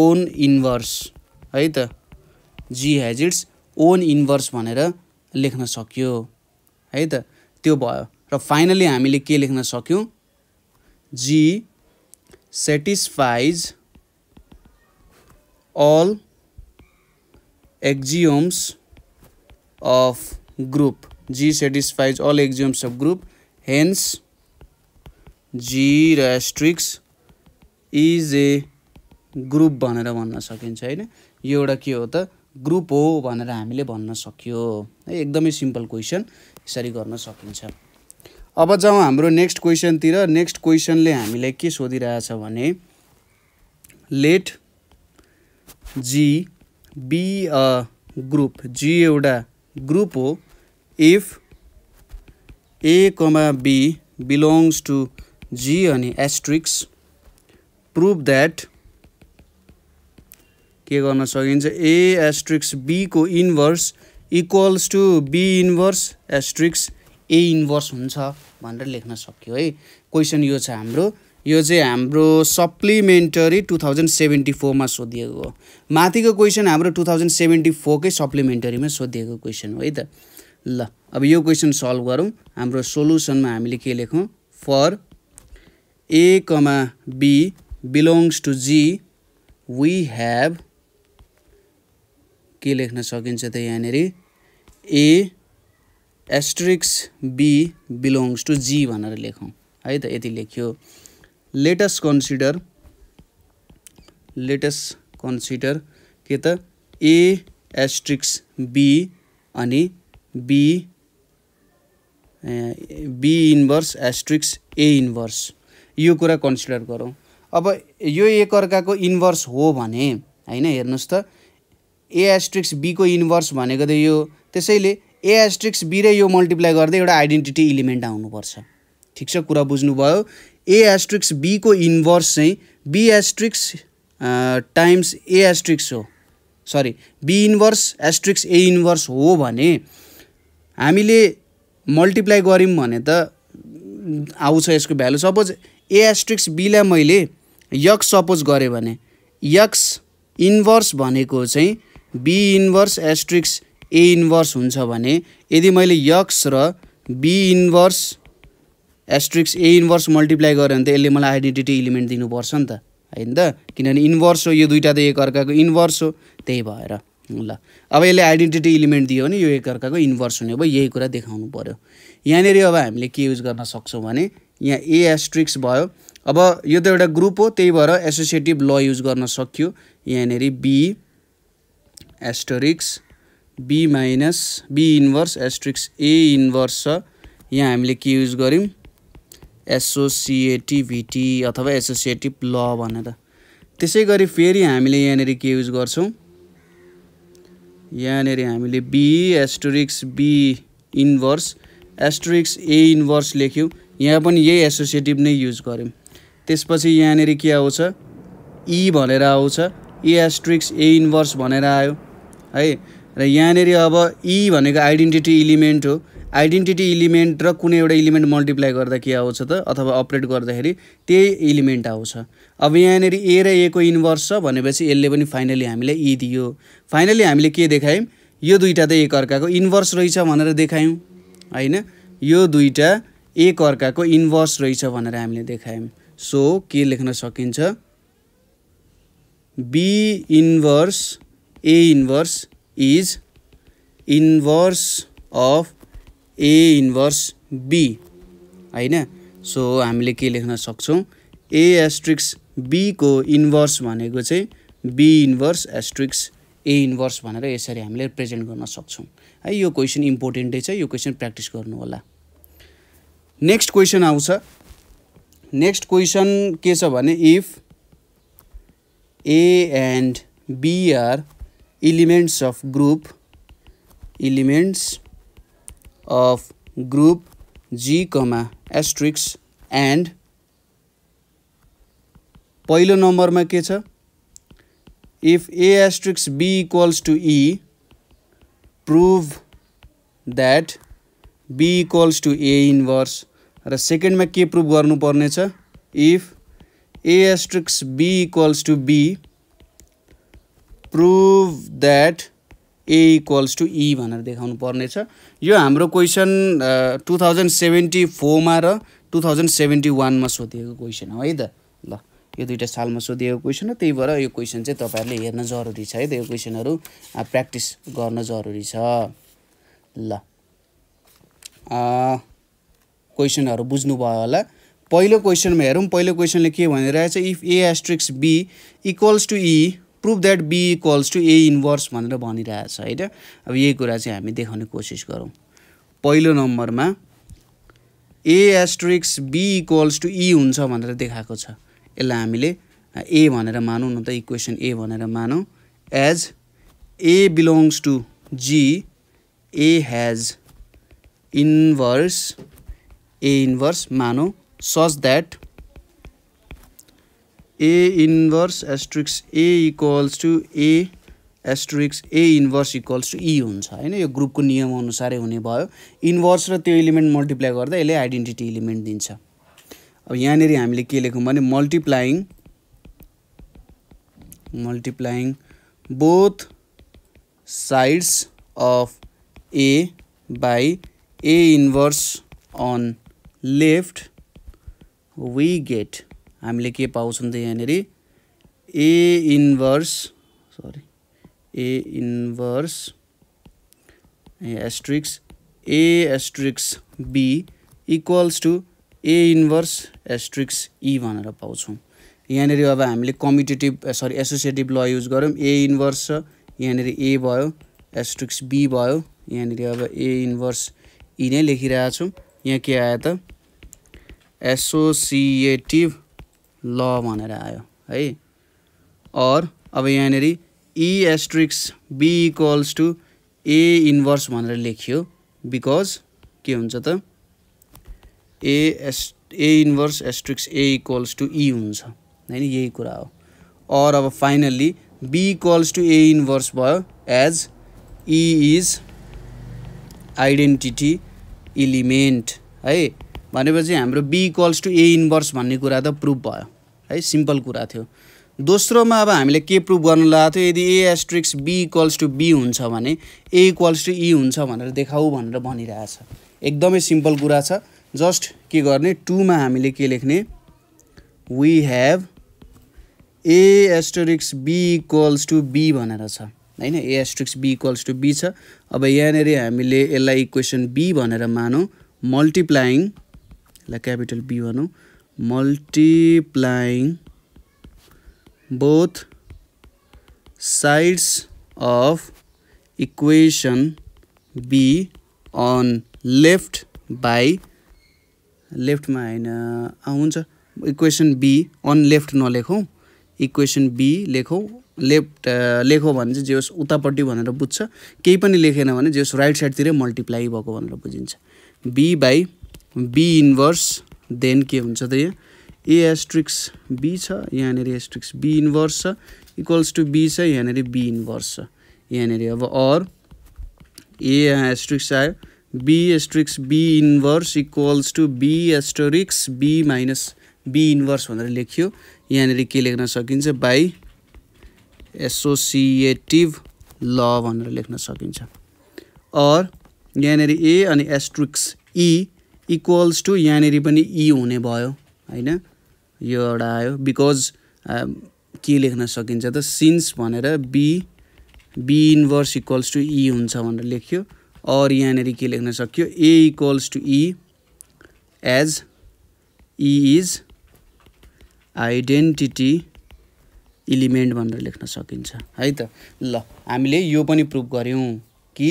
own inverse है त G has its own inverse भनेर लेख्न सक्यो है त त्यो भयो र फाइनली हामीले के लेख्न सक्यौँ G satisfies all axioms of group G satisfies all axioms of group hence G र एस्ट्रिक्स इज ए ग्रुप भनेर भन्न सकिन्छ होइन यो एउटा के हो त ग्रुप हो भनेर हामीले भन्न सक्यो है एकदमै सिम्पल क्वेसन यसरी गर्न सकिन्छ अब जाउँ हाम्रो नेक्स्ट क्वेसनतिर नेक्स्ट क्वेसनले हामीलाई के सोधिरहेछ भने let G be a group G एउटा ग्रुप हो if a comma be belongs to G अनि एस्ट्रिक्स प्रुभ द्याट के गर्न सकिन्छ ए एस्ट्रिक्स बीको inverse equals to b inverse asterisk A inverse हुन्छ भनेर लेख्न सक्यो है क्वेसन यो छ हाम्रो यो चाहिँ हाम्रो सप्लिमेन्टरी टु थाउजन्ड सेभेन्टी फोरमा सोधिएको हो माथिको क्वेसन हाम्रो टु थाउजन्ड सेभेन्टी फोरकै सप्लिमेन्टरीमा सोधिएको क्वेसन हो है त ल अब यो क्वेसन सल्भ गरौँ हाम्रो सोल्युसनमा हामीले के लेखौँ for a comma be belongs to G we have के लेख्न सकिन्छ त यहाँनिर ए asterisk b belongs to G भनेर लेखौँ है त यति लेख्यो लेटेस्ट कन्सिडर लेटेस्ट कन्सिडर के त ए एस्ट्रिक्स बी अनि बी बी इन्भर्स एस्ट्रिक्स ए इन्भर्स यो कुरा कन्सिडर गरौँ अब यो एकअर्काको इन्भर्स हो भने होइन हेर्नुहोस् त ए एस्ट्रिक्स बीको इन्भर्स भनेको त यो त्यसैले ए एस्ट्रिक्स बी र यो मल्टिप्लाई गर्दै एउटा आइडेन्टिटी इलिमेन्ट आउनुपर्छ ठिक छ कुरा बुझ्नुभयो ए एस्ट्रिक्स बीको इन्भर्स चाहिँ b asterisk times a asterisk हो सरी बी इन्भर्स एस्ट्रिक्स ए इन्भर्स हो भने हामीले मल्टिप्लाई गऱ्यौँ भने त आउँछ यसको भ्यालु सपोज ए एस्ट्रिक्स बीलाई मैले यक्स सपोज गरेँ भने यक्स इन्भर्स भनेको चाहिँ बी इन्भर्स एस्ट्रिक्स ए इन्भर्स हुन्छ भने यदि मैले यक्स र be inverse asterisk A inverse multiply गऱ्यो भने त यसले मलाई आइडेन्टिटी इलिमेन्ट दिनुपर्छ नि त होइन त किनभने इन्भर्स हो यो दुइटा त एकअर्काको इन्भर्स हो त्यही भएर ल अब यसले आइडेन्टिटी इलिमेन्ट दियो भने यो एकअर्काको इन्भर्स हुने भयो यही कुरा देखाउनु पऱ्यो यहाँनिर अब हामीले के युज गर्न सक्छौँ भने यहाँ ए एस्ट्रिक्स भयो अब यो त एउटा ग्रुप हो त्यही भएर एसोसिएटिभ ल युज गर्न सक्यो यहाँनिर b asterisk b minus b inverse asterisk ए इन्भर्स छ यहाँ हामीले के युज गऱ्यौँ एसोसिएटिभिटी अथवा एसोसिएटिभ ल भनेर त्यसै गरी फेरि हामीले यहाँनिर के युज गर्छौँ यहाँनिर हामीले b asterisk be inverse asterisk A inverse लेख्यौँ यहाँ पनि यही एसोसिएटिभ नै युज गऱ्यौँ त्यसपछि यहाँनिर के आउँछ ई e भनेर आउँछ ए एस्ट्रिक्स ए इन्भर्स भनेर आयो है र यहाँनिर अब ई e भनेको आइडेन्टिटी इलिमेन्ट हो आइडेन्टिटी इलिमेन्ट र कुनै एउटा इलिमेन्ट मल्टिप्लाई गर्दा के आउँछ त अथवा अपरेट गर्दाखेरि त्यही इलिमेन्ट आउँछ अब यहाँनिर ए र ए को इन्भर्स छ भनेपछि यसले पनि फाइनली हामीलाई ई e दियो फाइनली हामीले के देखायौँ यो दुईवटा त एकअर्काको इन्भर्स रहेछ भनेर देखायौँ होइन यो दुईवटा एकअर्काको इन्भर्स रहेछ भनेर हामीले देखायौँ सो के लेख्न सकिन्छ b inverse a inverse is inverse of a inverse b होइन सो हामीले के लेख्न सक्छौँ ए एस्ट्रिक्स बीको इन्भर्स भनेको चाहिँ बी इन्भर्स एस्ट्रिक्स ए इन्भर्स भनेर यसरी हामीले प्रेजेन्ट गर्न सक्छौँ है यो क्वेसन इम्पोर्टेन्टै छ यो क्वेसन प्र्याक्टिस गर्नु होला नेक्स्ट क्वेसन आउँछ नेक्स्ट क्वेसन के छ भने if a and b are elements of group elements of group G comma asterisk and पहिलो नम्बरमा के छ if A asterisk be equals to e prove that b equals to A inverse र सेकेन्डमा के प्रुभ गर्नुपर्नेछ if A asterisk be equals to b prove that a equals to ई भनेर देखाउनु पर्नेछ यो हाम्रो क्वेसन टु थाउजन्ड सेभेन्टी फोरमा र टु थाउजन्ड सेभेन्टी वानमा सोधिएको क्वेसन हो है त ल यो दुइटा सालमा सोधिएको क्वेसन हो त्यही भएर यो क्वेसन चाहिँ तपाईँहरूले हेर्न जरुरी छ है त यो क्वेसनहरू प्र्याक्टिस गर्न जरुरी छ ल क्वेसनहरू बुझ्नुभयो होला पहिलो क्वेसनमा हेरौँ पहिलो क्वेसनले के भनिरहेछ if A asterisk be equals to e prove that b equals to A inverse भनेर भनिरहेछ होइन अब यही कुरा चाहिँ हामी देखाउने कोसिस गरौँ पहिलो नम्बरमा a asterisk be equals to e हुन्छ भनेर देखाएको छ यसलाई हामीले ए भनेर मानौँ न त इक्वेसन ए भनेर मानौँ as a belongs to G a has inverse a inverse मानौँ such that a inverse asterisk a equals to A asterisk A inverse equals to e हुन्छ होइन यो ग्रुपको नियमअनुसारै हुने भयो इन्भर्स र त्यो इलिमेन्ट मल्टिप्लाई गर्दा यसले आइडेन्टिटी इलिमेन्ट दिन्छ अब यहाँनिर हामीले के लेख्यौँ भने multiplying multiplying both sides of a by a inverse on left we get हामीले के पाउँछौँ त यहाँनिर a inverse sorry a inverse asterisk A asterisk be equals to A inverse asterisk e भनेर पाउँछौँ यहाँनिर अब हामीले competitive sorry associative law use गऱ्यौँ ए इन्भर्स छ यहाँनिर ए भयो एस्ट्रिक्स बी भयो यहाँनिर अब ए इन्भर्स ई नै लेखिरहेछौँ यहाँ के आयो त एसोसिएटिभ ल भनेर आयो है अर अब यहाँनिर e asterisk be equals to A inverse भनेर लेखियो बिकज के हुन्छ त a as a inverse asterisk a equals to e हुन्छ होइन यही कुरा हो अर अब finally b equals to A inverse भयो as e is identity element है भनेपछि हाम्रो b equals to A inverse भन्ने कुरा त प्रुभ भयो है सिम्पल कुरा थियो दोस्रोमा अब हामीले के प्रुभ गर्नु लगाएको थियो यदि a asterisk be equals to b हुन्छ भने ए इक्वल्स टु ई हुन्छ भनेर देखाऊ भनेर भनिरहेछ एकदमै सिम्पल कुरा छ जस्ट के गर्ने टुमा हामीले के लेख्ने we have a asterisk be equals to b भनेर छ होइन a asterisk be equals to be छ अब यहाँनिर हामीले यसलाई इक्वेसन बी भनेर मानौँ मल्टिप्लाइङ यसलाई क्यापिटल बी भनौँ multiplying both sides of equation b on left by लेफ्टमा होइन हुन्छ इक्वेसन बी अन लेफ्ट नलेखौँ इक्वेसन बी लेखौँ लेफ्ट लेखो भने चाहिँ जे होस् उतापट्टि भनेर बुझ्छ केही पनि लेखेन भने जे होस् राइट साइडतिरै मल्टिप्लाई भएको भनेर बुझिन्छ b by b inverse then के हुन्छ त यहाँ ए एस्ट्रिक्स बी छ यहाँनिर एस्ट्रिक्स बी इन्भर्स छ इक्वल्स टु बी छ यहाँनिर बी इन्भर्स छ यहाँनिर अब अर ए एस्ट्रिक्स आयो b asterisk be inverse equals to be asterisk b minus b inverse भनेर लेखियो यहाँनिर के लेख्न सकिन्छ बाई एसोसिएटिभ ल भनेर लेख्न सकिन्छ अर यहाँनिर ए अनि asterisk e e equals to यहाँनिर पनि इ e हुने भयो होइन यो एउटा आयो बिकज um, के लेख्न सकिन्छ त सिन्स भनेर b b inverse equals to e हुन्छ भनेर लेख्यो अर यहाँनिर के लेख्न सक्यो a equals to e as e is identity element भनेर लेख्न सकिन्छ है त ल हामीले यो पनि प्रुभ गऱ्यौँ कि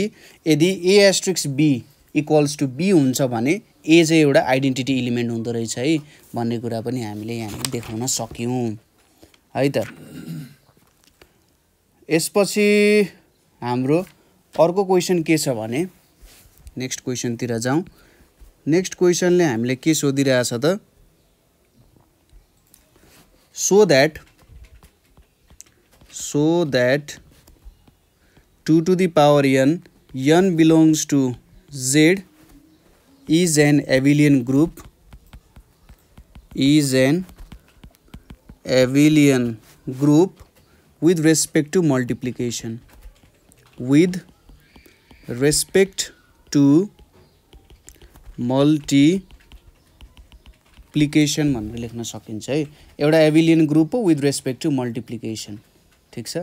यदि a asterisk be equals to b हुन्छ भने ए चाहिँ एउटा आइडेन्टिटी इलिमेन्ट हुँदो रहेछ है भन्ने कुरा पनि हामीले यहाँनिर देखाउन सक्यौँ है त यसपछि हाम्रो अर्को क्वेसन के छ भने नेक्स्ट क्वेसनतिर जाउँ नेक्स्ट क्वेसनले हामीले के सोधिरहेछ त so that so that two to the power n n belongs to Z is an abelian group is an abelian group with respect to multiplication with respect to multiplication भनेर लेख्न सकिन्छ है एउटा एभिलियन ग्रुप हो with respect to multiplication ठिक छ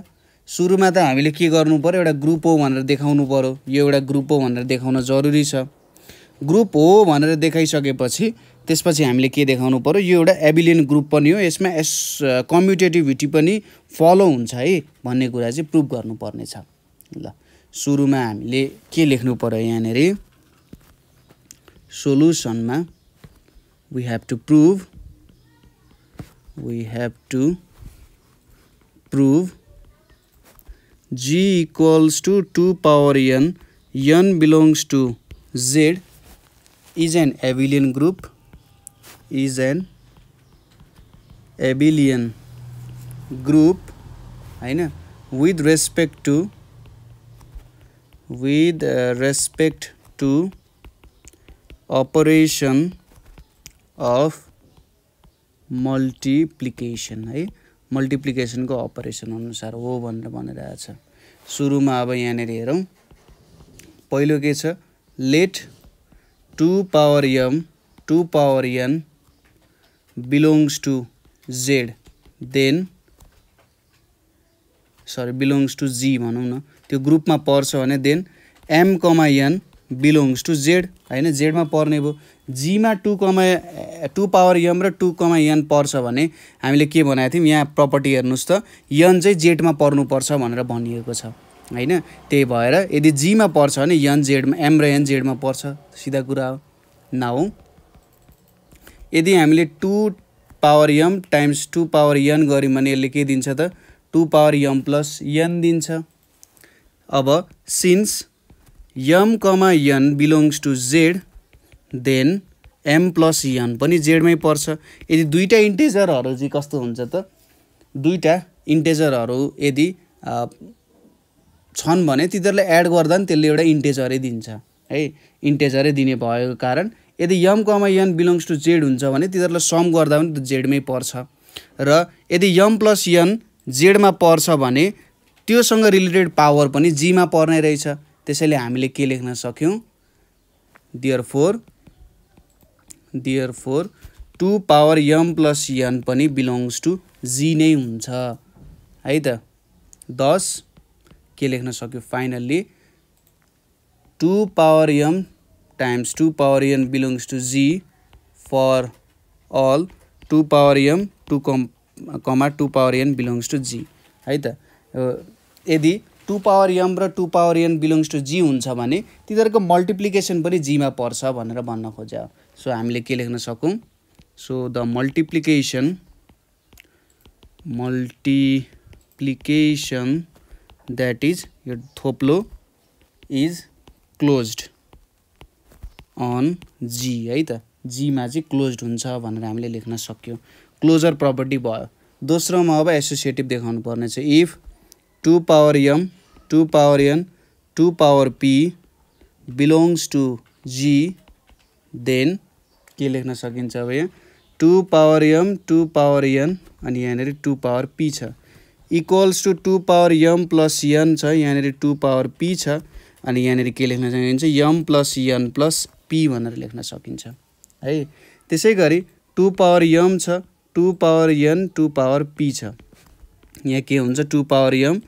सुरुमा त हामीले के गर्नु पऱ्यो एउटा ग्रुप हो भनेर देखाउनु पऱ्यो यो एउटा ग्रुप हो भनेर देखाउन जरुरी छ ग्रुप हो भनेर देखाइसकेपछि त्यसपछि हामीले के देखाउनु पऱ्यो यो एउटा एबिलियन ग्रुप पनि हो यसमा एस कम्युटेटिभिटी पनि फलो हुन्छ है भन्ने कुरा चाहिँ प्रुभ गर्नुपर्नेछ ल सुरुमा हामीले के लेख्नु पऱ्यो यहाँनिर सोलुसनमा we have to prove we have to prove G equals to two power n n belongs to Z is an abelian group is an abelian group haina with respect to with respect to operation of multiplication multiplication hai ko operation anusar ho bhanera हो भनेर ma aba yaha ne herau pahilo ke cha let two power m two power n belongs to z then sorry belongs to G भनौँ न त्यो ग्रुपमा पर्छ भने then m comma n belongs to Z होइन जेडमा पर्ने भयो जीमा two comma two power m र टु कमा एन पर्छ भने हामीले के भनेको थियौँ यहाँ प्रपर्टी हेर्नुहोस् त यन चाहिँ जेडमा पर्नुपर्छ भनेर भनिएको छ होइन त्यही भएर यदि जीमा पर्छ भने यन जेडमा एम र एन पर्छ सिधा कुरा हो नाउ यदि हामीले two power m times two power n गऱ्यौँ भने यसले के दिन्छ त टु पावर यम प्लस यन दिन्छ अब since m comma n belongs to Z then m plus यन पनि जेडमै पर्छ यदि दुईवटा इन्टेजरहरू चाहिँ कस्तो हुन्छ त दुईवटा इन्टेजरहरू यदि छन् भने तिनीहरूलाई एड गर्दा पनि त्यसले एउटा इन्टेजरै दिन्छ है इन्टेजरै दिने भएको कारण यदि m comma n belongs to Z हुन्छ भने तिनीहरूलाई सम गर्दा पनि त्यो जेडमै पर्छ र यदि यम प्लस यन जेडमा पर्छ भने त्योसँग रिलेटेड पावर पनि जीमा पर्ने रहेछ त्यसैले हामीले के लेख्न सक्यौँ therefore therefore two four m power यम प्लस यन पनि बिलोङ्स टु जी नै हुन्छ है त दस के लेख्न सक्यो finally two power m times two power m belongs to G for all two power m two come comma two power n belongs to G है त यदि टु पावर यम र two power n belongs to G हुन्छ भने तिनीहरूको multiplication पनि जीमा पर्छ भनेर भन्न हो सो हामीले के लेख्न सकौँ so the multiplication multiplication that is यो थोप्लो इज क्लोज्ड अन जी है त जीमा चाहिँ क्लोज्ड हुन्छ भनेर हामीले लेख्न सक्यौँ क्लोजर प्रपर्टी भयो दोस्रोमा अब एसोसिएटिभ देखाउनु पर्ने चाहिँ if two power m two power n two power p belongs to G then के लेख्न सकिन्छ अब यहाँ two power m two power n अनि यहाँनिर टु पावर पी छ इक्वल्स टु टू पावर यम प्लस यन छ यहाँनिर टु पावर पी छ अनि यहाँनिर के लेख्न सकिन्छ यम प्लस यन प्लस पी भनेर लेख्न सकिन्छ है त्यसै गरी टु पावर यम छ two power n two power p छ यहाँ के हुन्छ two power m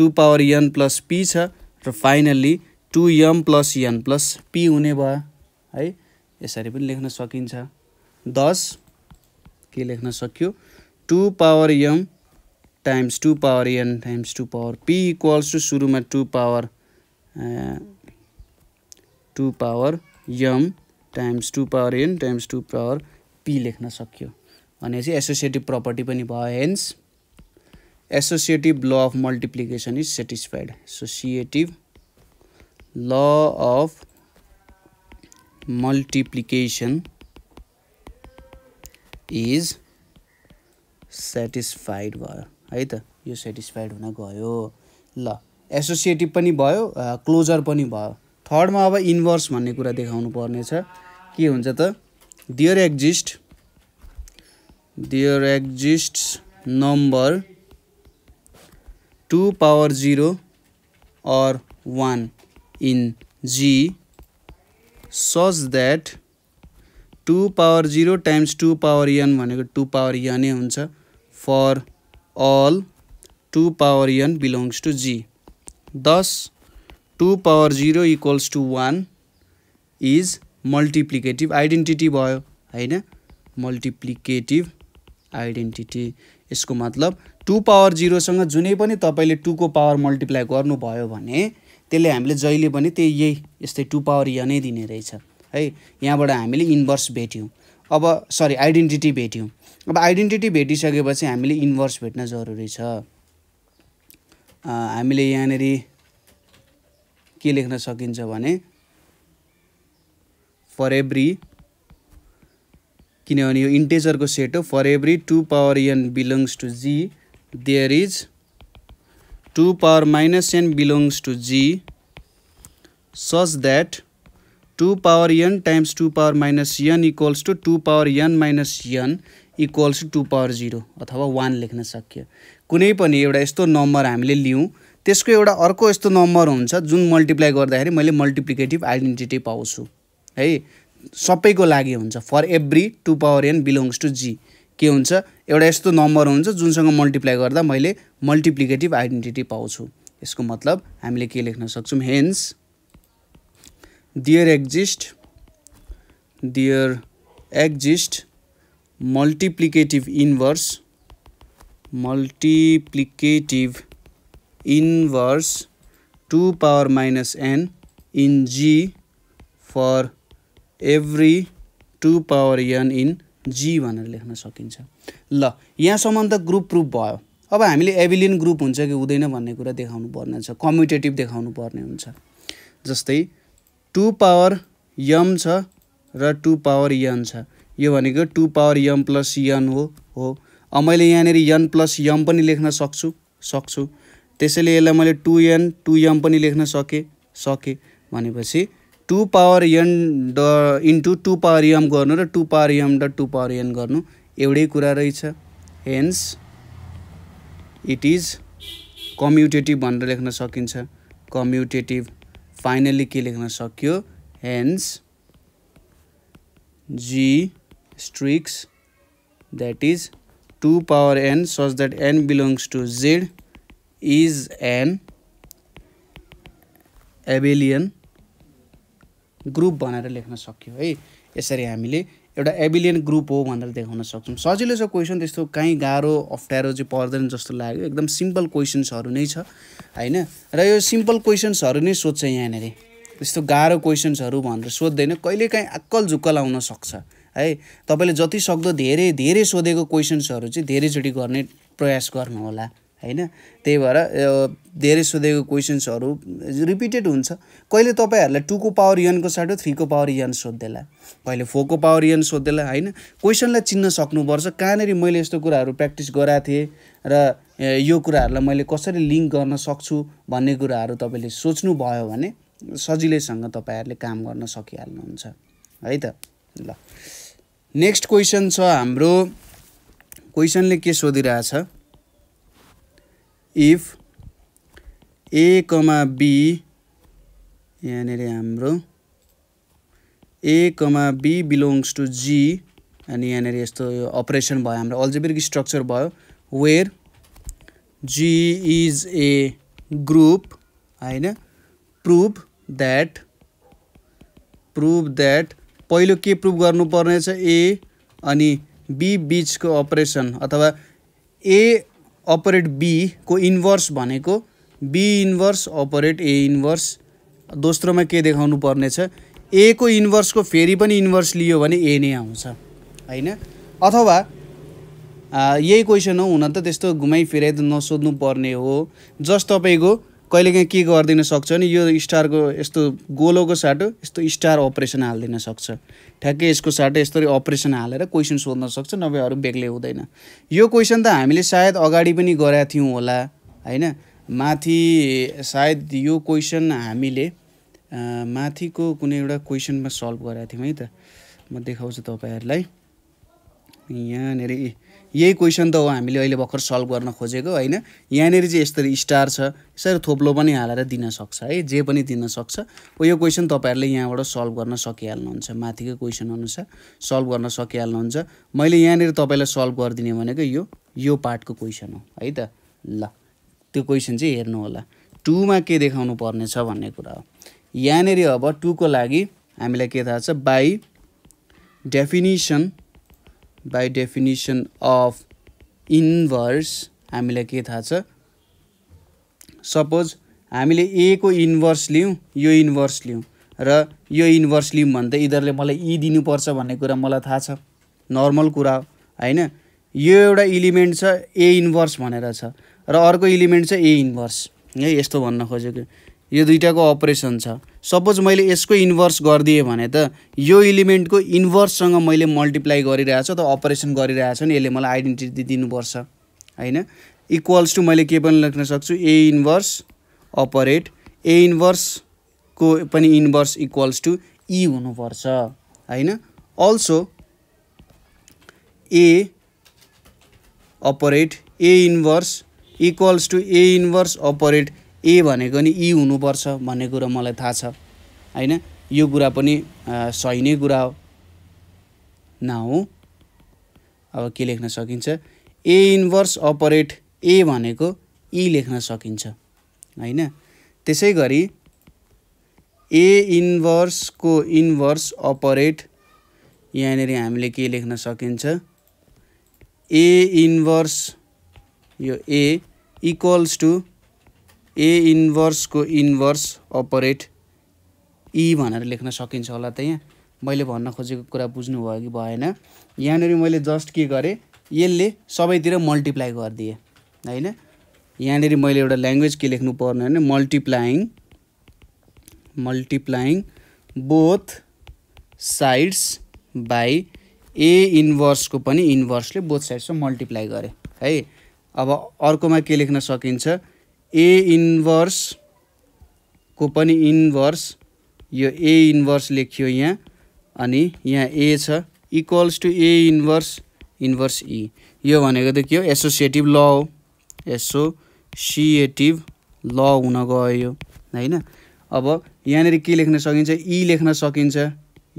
two power n plus p छ र finally two m plus n plus p हुने भयो है यसरी पनि लेख्न सकिन्छ दस के लेख्न सक्यो two power m times two power n times two power p equals to सुरुमा two power two power m times two power n times two power p लेख्न सक्यो भनेपछि एसोसिएटिभ प्रपर्टी पनि भयो hence associative law of multiplication is satisfied associative law of multiplication is satisfied भयो है त यो सेटिस्फाइड हुन गयो ल एसोसिएटिभ पनि भयो क्लोजर पनि भयो थर्डमा अब इन्भर्स भन्ने कुरा देखाउनु पर्नेछ के हुन्छ त there exist there exist number two power zero or one in G such that two power zero times two power n भनेको टु पावर यनै हुन्छ for all two power n belongs to G thus two power zero equals to one is multiplicative identity भयो होइन मल्टिप्लिकेटिभ identity यसको मतलब to power जिरोसँग जुनै पनि तपाईँले टुको पावर मल्टिप्लाई गर्नुभयो भने त्यसले हामीले जहिले पनि त्यही यही यस्तै टु पावर n नै दिने रहेछ है यहाँबाट हामीले इन्भर्स भेट्यौँ अब सरी आइडेन्टिटी भेट्यौँ अब आइडेन्टिटी भेटिसकेपछि हामीले इन्भर्स भेट्न जरुरी छ हामीले यहाँनिर के लेख्न सकिन्छ भने फर एभ्री किनभने यो इन्टेजरको सेट हो for every two power n belongs to G there is two power minus n belongs to G such that two power n times two power minus n equals to two power n minus n equals two power zero अथवा one लेख्न सकियो कुनै पनि एउटा यस्तो number हामीले लियौँ त्यसको एउटा अर्को यस्तो नम्बर हुन्छ जुन मल्टिप्लाई गर्दाखेरि मैले मल्टिप्लिकेटिभ आइडेन्टिटी पाउँछु है सबैको लागि हुन्छ for every two power n belongs to G के हुन्छ एउटा यस्तो नम्बर हुन्छ जुनसँग मल्टिप्लाई गर्दा मैले मल्टिप्लिकेटिभ आइडेन्टिटी पाउँछु यसको मतलब हामीले के लेख्न सक्छौँ hence there exist there exist multiplicative inverse multiplicative inverse two power minus n in G for every two power n in G भनेर लेख्न सकिन्छ ल यहाँसम्म त ग्रुप प्रुफ भयो अब हामीले एभिलियन ग्रुप हुन्छ कि हुँदैन भन्ने कुरा देखाउनु पर्ने हुन्छ कम्युटेटिभ देखाउनु पर्ने हुन्छ जस्तै टु पावर यम छ र टु पावर यन छ यो भनेको टु पावर यम प्लस यन हो हो अब मैले यहाँनिर यन प्लस यम पनि लेख्न सक्छु सक्छु त्यसैले यसलाई मैले टु एन टु यम पनि लेख्न सकेँ सकेँ भनेपछि टु पावर यन ड इन्टु टु पावर यम गर्नु र टु पावर यम ड टु पावर यन गर्नु एउटै कुरा रहेछ हेन्स इट इज कम्युटेटिभ भनेर लेख्न सकिन्छ कम्युटेटिभ फाइनल्ली के लेख्न सक्यो hence G streaks that is 2 power n such that n belongs to z is an abelian group भनेर लेख्न सक्यो है यसरी हामीले एउटा एबिलियन ग्रुप हो भनेर देखाउन सक्छौँ सजिलो छ क्वेसन त्यस्तो कहीँ गाह्रो अप्ठ्यारो चाहिँ पर्दैन जस्तो लाग्यो एकदम सिम्पल क्वेसन्सहरू नै छ होइन र यो सिम्पल क्वेसन्सहरू नै सोध्छ यहाँनिर त्यस्तो गाह्रो क्वेसन्सहरू भनेर सोध्दैन कहिलेकाहीँ अक्कल झुक्कल आउन सक्छ है तपाईँले जति सक्दो धेरै धेरै सोधेको क्वेसन्सहरू चाहिँ धेरैचोटि गर्ने प्रयास गर्नुहोला होइन त्यही भएर धेरै सोधेको क्वेसन्सहरू रिपिटेड हुन्छ कहिले तपाईँहरूलाई टूको पावर यनको साटो थ्रीको पावर यन सोध्दैला कहिले फोरको पावर यन सोध्दैला होइन क्वेसनलाई चिन्न सक्नुपर्छ कहाँनिर मैले यस्तो कुराहरू प्र्याक्टिस गराएको थिएँ र यो कुराहरूलाई मैले कसरी लिङ्क गर्न सक्छु भन्ने कुराहरू तपाईँले सोच्नुभयो भने सजिलैसँग तपाईँहरूले काम गर्न सकिहाल्नुहुन्छ है त ल नेक्स्ट क्वेसन छ हाम्रो क्वेसनले के सोधिरहेछ इफ ए कमा बी यहाँनिर हाम्रो a comma be belongs to G अनि यहाँनिर यस्तो यो अपरेसन भयो हाम्रो अल्जेबेरिक स्ट्रक्चर भयो where G is a group होइन प्रुभ द्याट प्रुभ द्याट पहिलो के प्रुभ छ ए अनि बी बिचको अपरेसन अथवा ए अपरेट बीको इन्भर्स भनेको b inverse operate a inverse दोस्रोमा के देखाउनु पर्नेछ ए को इन्भर्सको फेरि पनि इन्भर्स लियो भने ए नै आउँछ होइन अथवा यही क्वेसन हो हुन त त्यस्तो घुमाइफिराइ त नसोध्नु पर्ने हो जस्ट तपाईँको कहिलेकाहीँ के गरिदिन सक्छ भने यो स्टारको यस्तो गोलोको साटो यस्तो स्टार अपरेसन हालिदिन सक्छ ठ्याक्कै यसको साटो यसरी अपरेसन हालेर क्वेसन सोध्न सक्छ नभए अरू बेग्लै हुँदैन यो क्वेसन त हामीले सायद अगाडि पनि गरेका थियौँ होला होइन माथि सायद यो क्वेसन हामीले माथिको कुनै एउटा क्वेसनमा सल्भ गरेका थियौँ है त म देखाउँछु तपाईँहरूलाई यहाँनिर यही क्वेसन त हो हामीले अहिले भर्खर सल्भ गर्न खोजेको होइन यहाँनिर चाहिँ यसरी स्टार छ यसरी थोप्लो पनि हालेर दिनसक्छ है जे पनि दिनसक्छ हो यो क्वेसन तपाईँहरूले यहाँबाट सल्भ गर्न सकिहाल्नुहुन्छ माथिको क्वेसन अनुसार सल्भ गर्न सकिहाल्नुहुन्छ मैले यहाँनिर तपाईँलाई सल्भ गरिदिने भनेको यो यो पार्टको क्वेसन हो है त ल त्यो क्वेसन चाहिँ हेर्नु होला टुमा के देखाउनु पर्नेछ भन्ने कुरा हो यहाँनिर अब टुको लागि हामीलाई के थाहा छ by definition by definition of inverse हामीलाई के थाहा छ सपोज हामीले ए को इन्भर्स लियौँ यो इन्भर्स लियौँ र यो इन्भर्स लियौँ भने त यिनीहरूले मलाई इ e दिनुपर्छ भन्ने कुरा मलाई थाहा छ नर्मल कुरा हो होइन यो एउटा इलिमेन्ट छ ए इन्भर्स भनेर छ र अर्को इलिमेन्ट छ ए इन्भर्स है यस्तो भन्न खोजेको यो दुइटाको अपरेसन छ सपोज मैले यसको इन्भर्स गरिदिएँ भने त यो इलिमेन्टको इन्भर्ससँग मैले मल्टिप्लाई छु त अपरेसन गरिरहेछ नि यसले मलाई आइडेन्टिटी दिनुपर्छ होइन इक्वल्स टु मैले के पनि लेख्न सक्छु ए इन्भर्स अपरेट ए इन्भर्सको पनि इन्भर्स इक्वल्स टु ई हुनुपर्छ होइन also a operate a inverse equals to A inverse operate a भनेको नि ई हुनुपर्छ भन्ने कुरो मलाई थाहा छ होइन यो कुरा पनि सही नै कुरा हो नाउ अब के लेख्न सकिन्छ ए इन्भर्स अपरेट ए भनेको ई लेख्न सकिन्छ होइन त्यसै गरी ए इन्भर्सको इन्भर्स अपरेट यहाँनिर हामीले के लेख्न सकिन्छ ए इन्भर्स यो ए इक्वल्स टु ए इन्भर्सको इन्भर्स अपरेट इ भनेर लेख्न सकिन्छ होला त यहाँ मैले भन्न खोजेको कुरा बुझ्नुभयो कि भएन यहाँनिर मैले जस्ट के गरेँ यसले सबैतिर मल्टिप्लाई गरिदिएँ होइन यहाँनिर मैले एउटा ल्याङ्ग्वेज के लेख्नु पर्ने भने multiplying multiplying both sides by a इन्भर्सको पनि इन्भर्सले बोथ साइड्समा मल्टिप्लाई गरेँ है अब अर्कोमा के लेख्न सकिन्छ ए को पनि इन्भर्स यो ए इन्भर्स लेखियो यहाँ अनि यहाँ ए छ equals to A inverse inverse e यो भनेको त के हो एसोसिएटिभ ल हो एसोसिएटिभ ल हुन गयो होइन अब यहाँनिर के लेख्न सकिन्छ ई e लेख्न सकिन्छ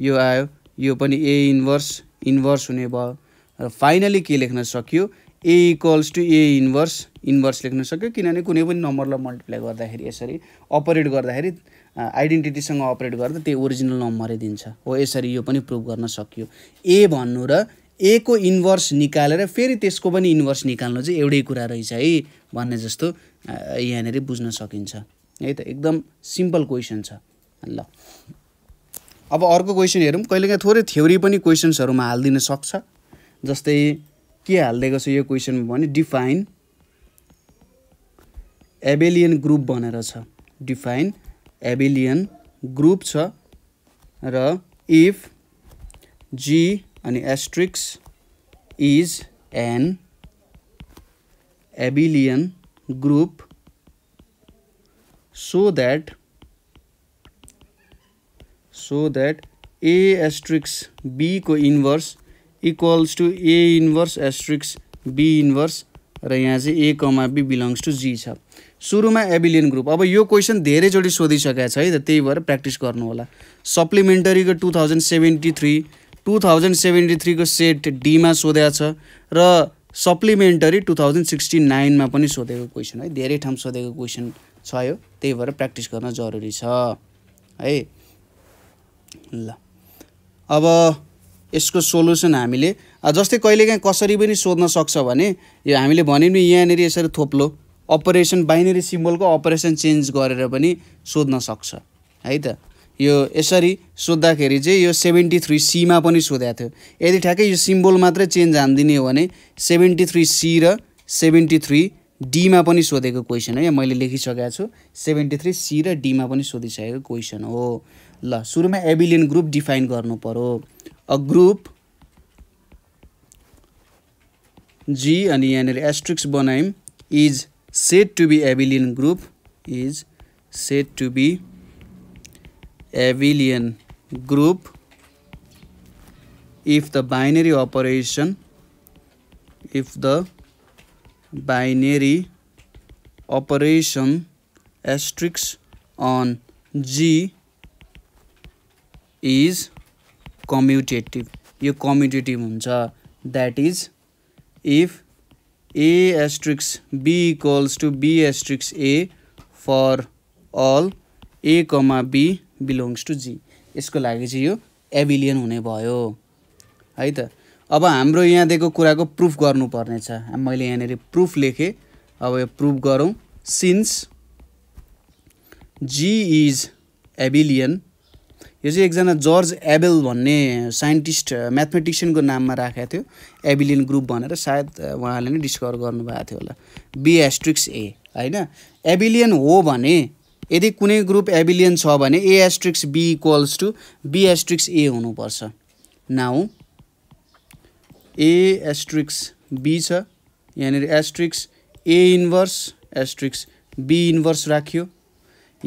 यो आयो यो पनि ए इन्भर्स इन्भर्स हुने भयो र फाइनली के लेख्न सकियो a equals to A inverse inverse लेख्न सक्यो किनभने कुनै पनि नम्बरलाई मल्टिप्लाई गर्दाखेरि यसरी अपरेट गर्दाखेरि आइडेन्टिटीसँग अपरेट गर्दा त्यही ओरिजिनल नम्बरै दिन्छ हो यसरी यो पनि प्रुभ गर्न सकियो ए भन्नु र ए को इन्भर्स निकालेर फेरि त्यसको पनि इन्भर्स निकाल्नु चाहिँ एउटै कुरा रहेछ है भन्ने जस्तो यहाँनिर बुझ्न सकिन्छ है त एकदम सिम्पल क्वेसन छ ल अब अर्को क्वेसन हेरौँ कहिलेकाहीँ थोरै थ्योरी पनि क्वेसन्सहरूमा हालिदिन सक्छ जस्तै के हालिदिएको छ यो क्वेसनमा भने डिफाइन एबेलियन ग्रुप भनेर छ डिफाइन एबेलियन ग्रुप छ र इफ जी अनि asterisk is an abelian group so that so that a asterisk बीको inverse equals to A inverse asterisk be inverse र यहाँ चाहिँ a comma be belongs to G छ सुरुमा एबिलियन ग्रुप अब यो क्वेसन धेरैचोटि सोधिसकेको छ है त त्यही भएर प्र्याक्टिस गर्नुहोला सप्लिमेन्टरीको two thousand seventy three two thousand seventy थ्रीको सेट डीमा सोधेको छ र सप्लिमेन्टरी टु थाउजन्ड सिक्सटी नाइनमा पनि सोधेको क्वेसन है धेरै ठाउँ सोधेको क्वेसन छ यो त्यही भएर प्र्याक्टिस गर्न जरुरी छ है ल अब यसको सोल्युसन हामीले जस्तै कहिलेकाहीँ कसरी पनि सोध्न सक्छ भने यो हामीले भन्यौँ नि यहाँनिर यसरी थोप्लो अपरेसन बाइनेरी सिम्बलको अपरेसन चेन्ज गरेर पनि सोध्न सक्छ है त यो यसरी सोद्धाखेरि चाहिँ यो सेभेन्टी थ्री सीमा पनि सोधेको थियो यदि ठ्याक्कै यो सिम्बोल मात्रै चेन्ज हानिदिने हो भने सेभेन्टी थ्री सी र सेभेन्टी थ्री डीमा पनि सोधेको क्वेसन है यहाँ मैले लेखिसकेको छु सेभेन्टी थ्री सी र डीमा पनि सोधिसकेको क्वेसन हो ल सुरुमा एबिलियन ग्रुप डिफाइन गर्नु a group G and an asterisk बनायौँ is said to be abelian group is said to be abelian group if the binary operation if the binary operation asterisk on g is commutative यो commutative हुन्छ that is if A asterisk be equals to be asterisk A for all A comma be belongs to G यसको लागि चाहिँ यो एभिलियन हुने भयो है त अब हाम्रो यहाँ दिएको कुराको प्रुफ गर्नुपर्नेछ मैले यहाँनिर प्रुफ लेखेँ अब यो प्रुफ गरौँ सिन्स जी इज एभिलियन यो चाहिँ एकजना जर्ज एबेल भन्ने साइन्टिस्ट म्याथमेटिसियनको नाममा राखेको थियो एबिलियन ग्रुप भनेर सायद उहाँले नै डिस्कभर गर्नुभएको थियो होला बी एस्ट्रिक्स ए होइन एबिलियन हो भने यदि कुनै ग्रुप एबिलियन छ भने A asterisk be equals to be asterisk A हुनुपर्छ नाउ ए एस्ट्रिक्स बी छ यहाँनिर asterisk A inverse asterisk be inverse राखियो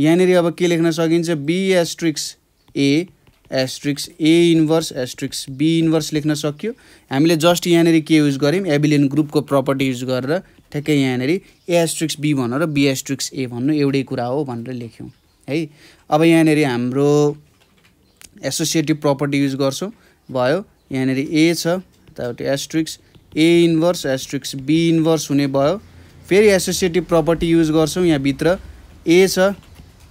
यहाँनिर अब के लेख्न सकिन्छ B asterisk A asterisk A inverse asterisk be inverse लेख्न सक्यो हामीले जस्ट यहाँनिर के युज गऱ्यौँ एबिलियन ग्रुपको प्रपर्टी युज गरेर ठ्याक्कै यहाँनिर ए एस्ट्रिक्स बी भनेर बी एस्ट्रिक्स ए भन्नु एउटै कुरा हो भनेर लेख्यौँ है अब यहाँनिर हाम्रो एसोसिएटिभ प्रपर्टी युज गर्छौँ भयो यहाँनिर ए छ यतापट्टि asterisk A inverse asterisk be inverse हुने भयो फेरि एसोसिएटिभ प्रपर्टी युज गर्छौँ यहाँभित्र ए छ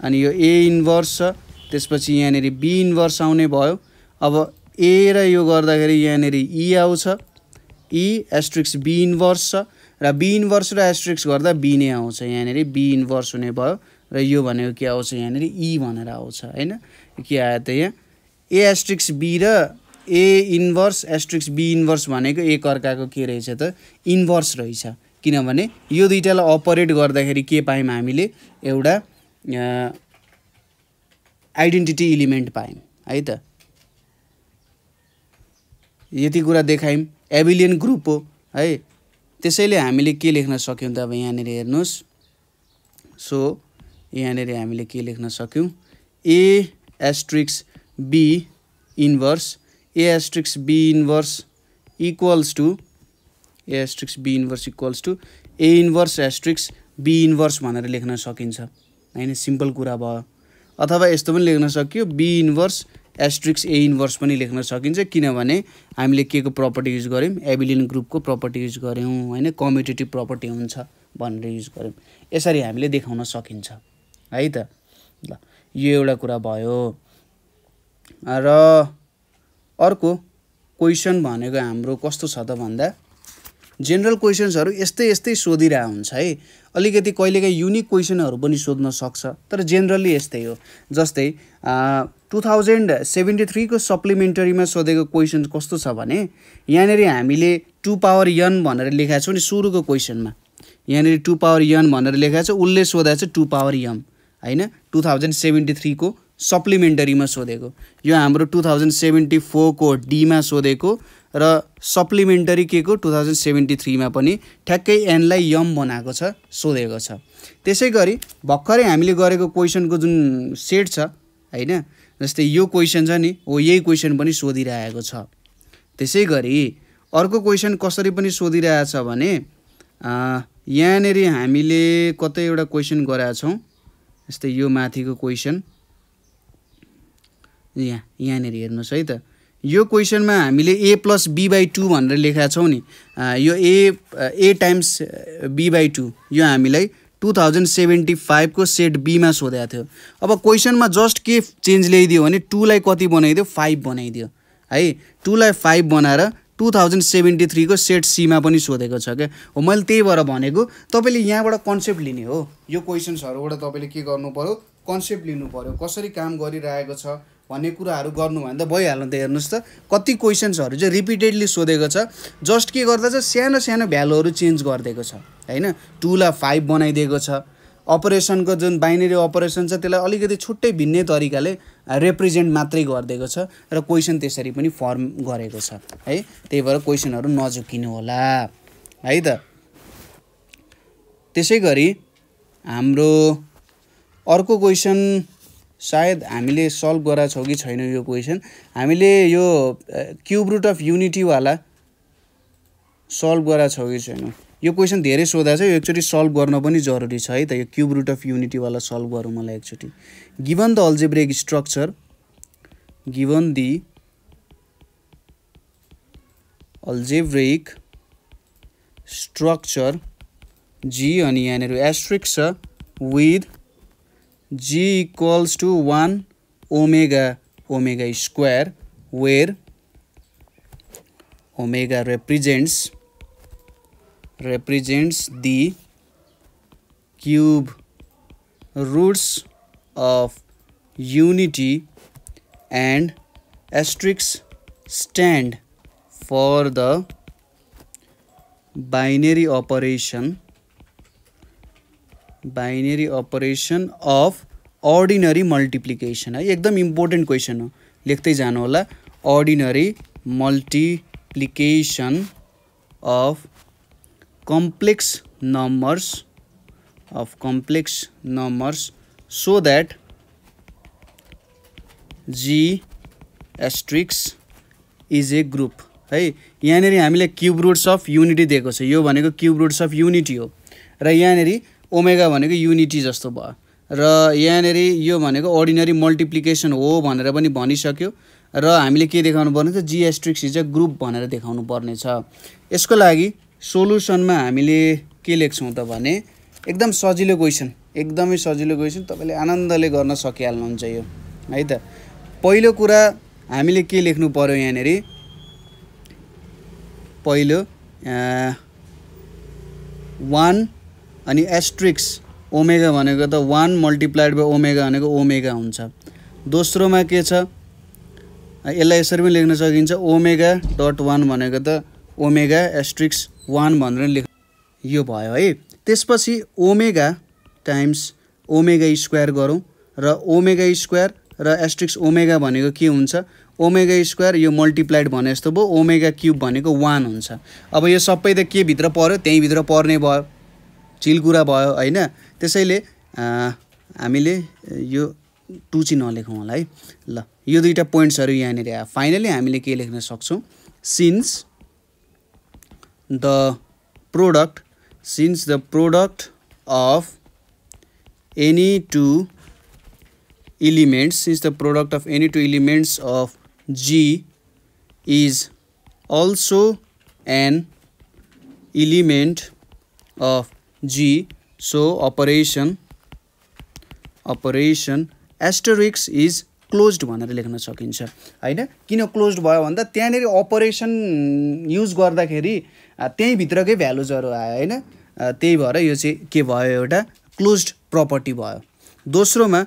अनि यो ए इन्भर्स छ त्यसपछि यहाँनिर बी इन्भर्स आउने भयो अब ए र यो गर्दाखेरि यहाँनिर इ आउँछ इ एस्ट्रिक्स बी इन्भर्स छ र बी इन्भर्स र एस्ट्रिक्स गर्दा बी नै आउँछ यहाँनिर बी इन्भर्स हुने भयो र यो भनेको के आउँछ यहाँनिर इ भनेर आउँछ होइन के आयो त यहाँ ए एस्ट्रिक्स बी र A inverse asterisk be inverse भनेको एक अर्काको के रहेछ त इन्भर्स रहेछ किनभने यो दुइटालाई अपरेट गर्दाखेरि के पायौँ हामीले एउटा आइडेन्टिटी इलिमेन्ट पायौँ है त यति कुरा देखायौँ एभिलियन ग्रुप हो है त्यसैले हामीले के लेख्न सक्यौँ त अब यहाँनिर हेर्नुहोस् सो यहाँनिर हामीले के लेख्न सक्यौँ A asterisk be inverse A asterisk be inverse equals to A asterisk be inverse equals to A inverse asterisk be inverse भनेर लेख्न सकिन्छ होइन सिम्पल कुरा भयो अथवा यस्तो पनि लेख्न सकियो बी इन्भर्स एस्ट्रिक्स ए इन्भर्स पनि लेख्न सकिन्छ किनभने हामीले के को प्रपर्टी युज गऱ्यौँ एबिलियन ग्रुपको प्रपर्टी युज गऱ्यौँ होइन कम्युटेटिभ प्रपर्टी हुन्छ भनेर युज गऱ्यौँ यसरी हामीले देखाउन सकिन्छ है त ल यो एउटा कुरा भयो र अर्को क्वेसन भनेको हाम्रो कस्तो छ त भन्दा जेनरल क्वेसन्सहरू यस्तै यस्तै सोधिरहेको हुन्छ है अलिकति कहिलेकाहीँ युनिक क्वेसनहरू पनि सोध्न सक्छ तर जेनरली यस्तै हो जस्तै टु थाउजन्ड सेभेन्टी थ्रीको सप्लिमेन्टरीमा सोधेको क्वेसन कस्तो छ भने यहाँनिर हामीले टु पावर यन भनेर लेखाएको छौँ नि सुरुको क्वेसनमा यहाँनिर टु पावर यन भनेर लेखाएको छ उसले सोधाएको छ टु पावर यम होइन टु थाउजन्ड सेभेन्टी थ्रीको सप्लिमेन्टरीमा सोधेको यो हाम्रो टु थाउजन्ड सेभेन्टी फोरको डीमा सोधेको र सप्लिमेन्टरी के को टु थाउजन्ड सेभेन्टी थ्रीमा पनि ठ्याक्कै एनलाई यम बनाएको छ सोधेको छ त्यसै गरी भर्खरै हामीले गरेको क्वेसनको जुन सेट छ होइन जस्तै यो क्वेसन छ नि हो यही क्वेसन पनि सोधिरहेको छ त्यसै गरी अर्को क्वेसन कसरी पनि सोधिरहेछ भने यहाँनिर हामीले कतैवटा क्वेसन गराएको छौँ जस्तै यो माथिको क्वेसन यहाँ यहाँनिर हेर्नुहोस् है त यो क्वेसनमा हामीले A plus B by two भनेर लेखेका छौँ नि यो A A times be by two यो हामीलाई टु थाउजन्ड सेभेन्टी फाइभको सेट बीमा सोधेको थियो अब क्वेसनमा जस्ट के चेन्ज ल्याइदियो भने टूलाई कति बनाइदियो फाइभ बनाइदियो है टूलाई फाइभ बनाएर टु थाउजन्ड सेभेन्टी थ्रीको सेट सीमा पनि सोधेको छ क्या हो मैले त्यही भएर भनेको तपाईँले यहाँबाट कन्सेप्ट लिने हो यो क्वेसन्सहरूबाट तपाईँले के गर्नु पऱ्यो कन्सेप्ट लिनु पऱ्यो कसरी काम गरिरहेको छ भन्ने कुराहरू भने त भइहाल्नु त हेर्नुहोस् त कति क्वेसन्सहरू चाहिँ रिपिटेडली सोधेको छ जस्ट के गर्दा चाहिँ सानो सानो भ्यालुहरू चेन्ज गरिदिएको छ होइन टुलाई फाइभ बनाइदिएको छ अपरेसनको जुन बाइनेरी अपरेसन छ त्यसलाई अलिकति छुट्टै भिन्नै तरिकाले रिप्रेजेन्ट मात्रै गरिदिएको छ र क्वेसन त्यसरी पनि फर्म गरेको छ है त्यही भएर क्वेसनहरू नझुकिनु होला है त त्यसै गरी हाम्रो अर्को क्वेसन सायद हामीले सल्भ गराएको छौँ कि छैन यो क्वेसन हामीले यो क्युब रुट अफ युनिटीवाला सल्भ गराएको छौँ कि छैनौँ यो क्वेसन धेरै सोधा छ यो एकचोटि सल्भ गर्न पनि जरुरी छ है त यो क्युब रुट अफ युनिटीवाला सल्भ गरौँ मलाई एकचोटि given the algebraic structure given the algebraic structure G अनि यहाँनिर एस्ट्रिक्स छ with g equals to 1 omega omega square where omega represents represents the cube roots of unity and asterisks stand for the binary operation binary operation of ordinary multiplication है एकदम important question हो लेख्दै जानु होला ordinary multiplication of complex numbers of complex numbers so that G asterisk is a group है यहाँनिर हामीले cube roots of unity दिएको छ यो भनेको क्युब रुट्स अफ युनिटी हो र यहाँनिर ओमेगा भनेको युनिटी जस्तो भयो र यहाँनिर यो भनेको अर्डिनरी मल्टिप्लिकेसन हो भनेर पनि भनिसक्यो र हामीले के देखाउनु पर्ने त जिएस्ट्रिक्स इज अ ग्रुप भनेर देखाउनु पर्नेछ यसको लागि सोलुसनमा हामीले के लेख्छौँ त भने एकदम सजिलो क्वेसन एकदमै सजिलो क्वेसन तपाईँले आनन्दले गर्न सकिहाल्नुहुन्छ यो है त पहिलो कुरा हामीले के लेख्नु पऱ्यो यहाँनिर पहिलो वान अनि एस्ट्रिक्स ओमेगा भनेको त वान मल्टिप्लाइड बाई ओमेगा भनेको ओमेगा हुन्छ दोस्रोमा के छ यसलाई यसरी पनि लेख्न सकिन्छ ओमेगा डट वान भनेको त ओमेगा एस्ट्रिक्स वान भनेर लेख यो भयो है त्यसपछि ओमेगा टाइम्स ओमेगा स्क्वायर गरौँ र ओमेगा स्क्वायर र एस्ट्रिक्स ओमेगा भनेको के हुन्छ ओमेगा स्क्वायर यो मल्टिप्लाइड भने जस्तो भयो ओमेगा क्युब भनेको वान हुन्छ अब यो सबै त के भित्र पऱ्यो त्यहीँभित्र पर्ने भयो चिलकुरा भयो होइन त्यसैले हामीले यो टु चाहिँ नलेखौँ होला है ल यो दुईवटा पोइन्ट्सहरू यहाँनिर आयो फाइनली हामीले के लेख्न सक्छौँ since the product since the product of any two elements since the product of any two elements of G is also an element of G so operation operation asterisk is closed भनेर लेख्न सकिन्छ होइन किन closed भयो भन्दा त्यहाँनिर operation use गर्दाखेरि त्यहीँभित्रकै भ्यालुजहरू आयो होइन त्यही भएर यो चाहिँ के भयो एउटा क्लोज्ड प्रपर्टी भयो दोस्रोमा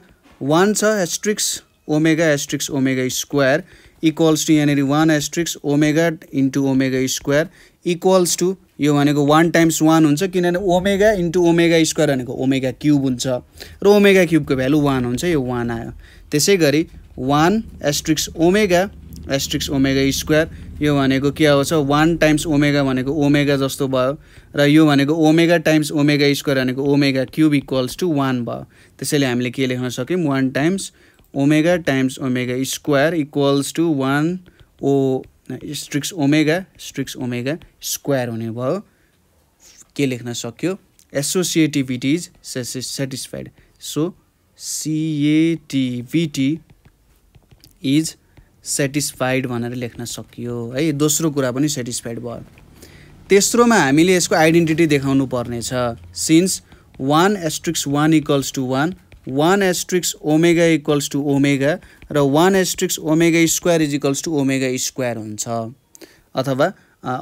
वान छ asterisk omega asterisk omega square equals to यहाँनिर one asterisk omega into omega square equals to यो भनेको वान टाइम्स वान हुन्छ किनभने ओमेगा इन्टु ओमेगा स्क्वायर भनेको ओमेगा क्युब हुन्छ र ओमेगा क्युबको भ्यालु वान हुन्छ यो वान आयो त्यसै गरी one asterisk omega asterisk omega square यो भनेको के आउँछ वान टाइम्स ओमेगा भनेको ओमेगा जस्तो भयो र यो भनेको ओमेगा टाइम्स ओमेगा स्क्वायर भनेको omega cube equals to one भयो त्यसैले हामीले के लेख्न सक्यौँ one times omega times omega square equals to one asterisk omega asterisk omega square हुने भयो के लेख्न सक्यो associativity is satisfied so associativity is satisfied भनेर लेख्न सकियो है दोस्रो कुरा पनि सेटिस्फाइड भयो तेस्रोमा हामीले यसको आइडेन्टिटी देखाउनु पर्नेछ since one asterisk one equals to one one asterisk omega equals to omega र one asterisk omega square equals to omega square हुन्छ अथवा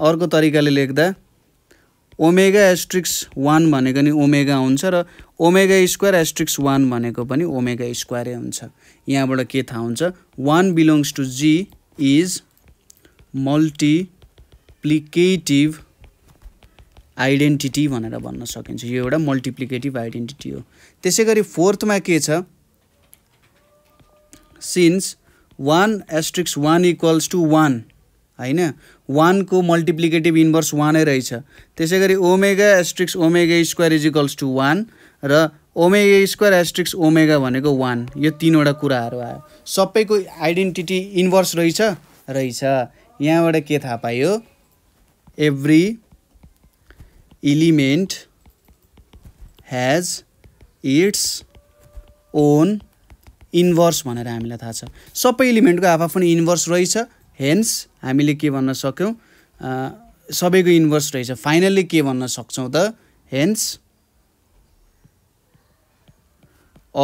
अर्को तरिकाले लेख्दा ओमेगा एस्ट्रिक्स वान भनेको नि ओमेगा हुन्छ र ओमेगा स्क्वायर एस्ट्रिक्स वान भनेको पनि ओमेगा स्क्वायरै हुन्छ यहाँबाट के थाहा हुन्छ one belongs to G is multiplicative identity भनेर भन्न सकिन्छ यो एउटा मल्टिप्लिकेटिभ आइडेन्टिटी हो त्यसै गरी फोर्थमा के छ since one asterisk one equals to one होइन वानको मल्टिप्लिकेटिभ इन्भर्स वानै रहेछ त्यसै गरी omega asterisk omega square is equals to one र ओमेगा स्क्वायर एस्ट्रिक्स ओमेगा भनेको वान यो तिनवटा कुराहरू आयो सबैको आइडेन्टिटी इन्भर्स रहेछ रहेछ यहाँबाट के थाहा पायो every element has its own inverse भनेर हामीलाई थाहा छ सबै इलिमेन्टको आफआफ्नो इन्भर्स रहेछ हेन्स हामीले के भन्न सक्यौँ सबैको इन्भर्स रहेछ फाइनल्ली के भन्न सक्छौँ त hence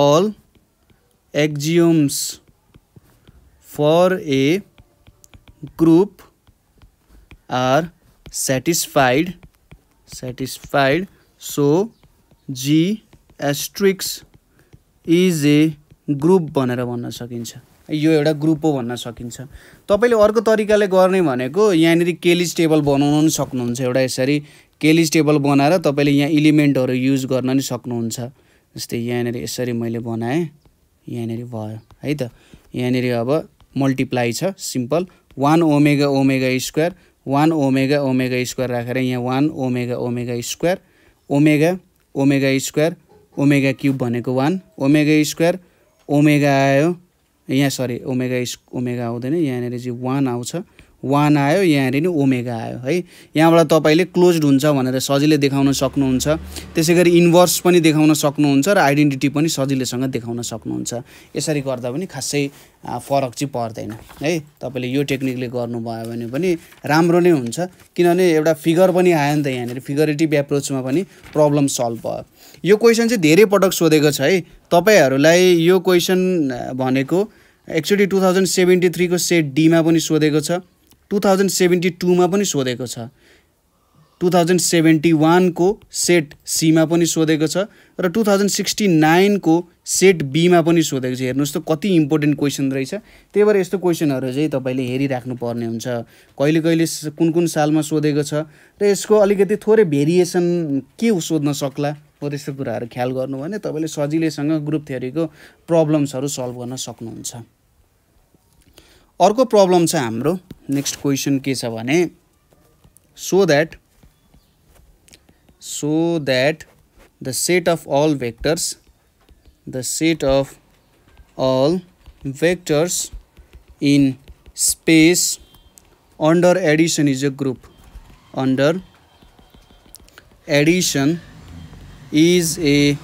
all axioms for a group are satisfied satisfied so G asterisk is a group भनेर भन्न सकिन्छ यो एउटा ग्रुप हो भन्न सकिन्छ तपाईँले अर्को तरिकाले गर्ने भनेको यहाँनिर केलिज टेबल बनाउनु पनि सक्नुहुन्छ एउटा यसरी केलिज टेबल बनाएर तपाईँले यहाँ इलिमेन्टहरू युज गर्न नि सक्नुहुन्छ जस्तै यहाँनिर यसरी मैले बनाएँ यहाँनिर भयो है त यहाँनिर अब मल्टिप्लाई छ simple one omega omega square one omega omega square राखेर यहाँ one omega omega square omega omega square omega cube भनेको वान ओमेगा स्क्वायर ओमेगा आयो यहाँ सरी ओमेगा इस ओमेगा आउँदैन यहाँनिर चाहिँ वान आउँछ वान आयो यहाँनिर नि ओमेगा आयो है यहाँबाट तपाईँले क्लोज्ड हुन्छ भनेर सजिलै देखाउन सक्नुहुन्छ त्यसै गरी इन्भर्स पनि देखाउन सक्नुहुन्छ र आइडेन्टिटी पनि सजिलैसँग देखाउन सक्नुहुन्छ यसरी गर्दा पनि खासै फरक चाहिँ पर्दैन है तपाईँले यो टेक्निकले गर्नुभयो भने पनि राम्रो नै हुन्छ किनभने एउटा फिगर पनि आयो नि त यहाँनिर फिगरेटिभ एप्रोचमा पनि प्रब्लम सल्भ भयो यो क्वेसन चाहिँ धेरै पटक सोधेको छ है तपाईँहरूलाई यो क्वेसन भनेको एक्चुली टु थाउजन्ड सेभेन्टी थ्रीको सेट डीमा पनि सोधेको छ टु थाउजन्ड सेभेन्टी टूमा पनि सोधेको छ टु थाउजन्ड सेभेन्टी वानको सेट सीमा पनि सोधेको छ र टु थाउजन्ड सिक्सटी नाइनको सेट बीमा पनि सोधेको छ हेर्नुहोस् त कति इम्पोर्टेन्ट क्वेसन रहेछ त्यही भएर यस्तो क्वेसनहरू चाहिँ तपाईँले हेरिराख्नु पर्ने हुन्छ कहिले कहिले कुन कुन सालमा सोधेको छ र यसको अलिकति थोरै भेरिएसन के सोध्न सक्ला हो त्यस्तो कुराहरू ख्याल गर्नु भने तपाईँले सजिलैसँग ग्रुप थ्योरीको प्रब्लम्सहरू सल्भ गर्न सक्नुहुन्छ अर्को प्रब्लम छ हाम्रो नेक्स्ट क्वेसन के छ भने so that so that the set of all vectors the set of all vectors in space under addition is a group under addition is a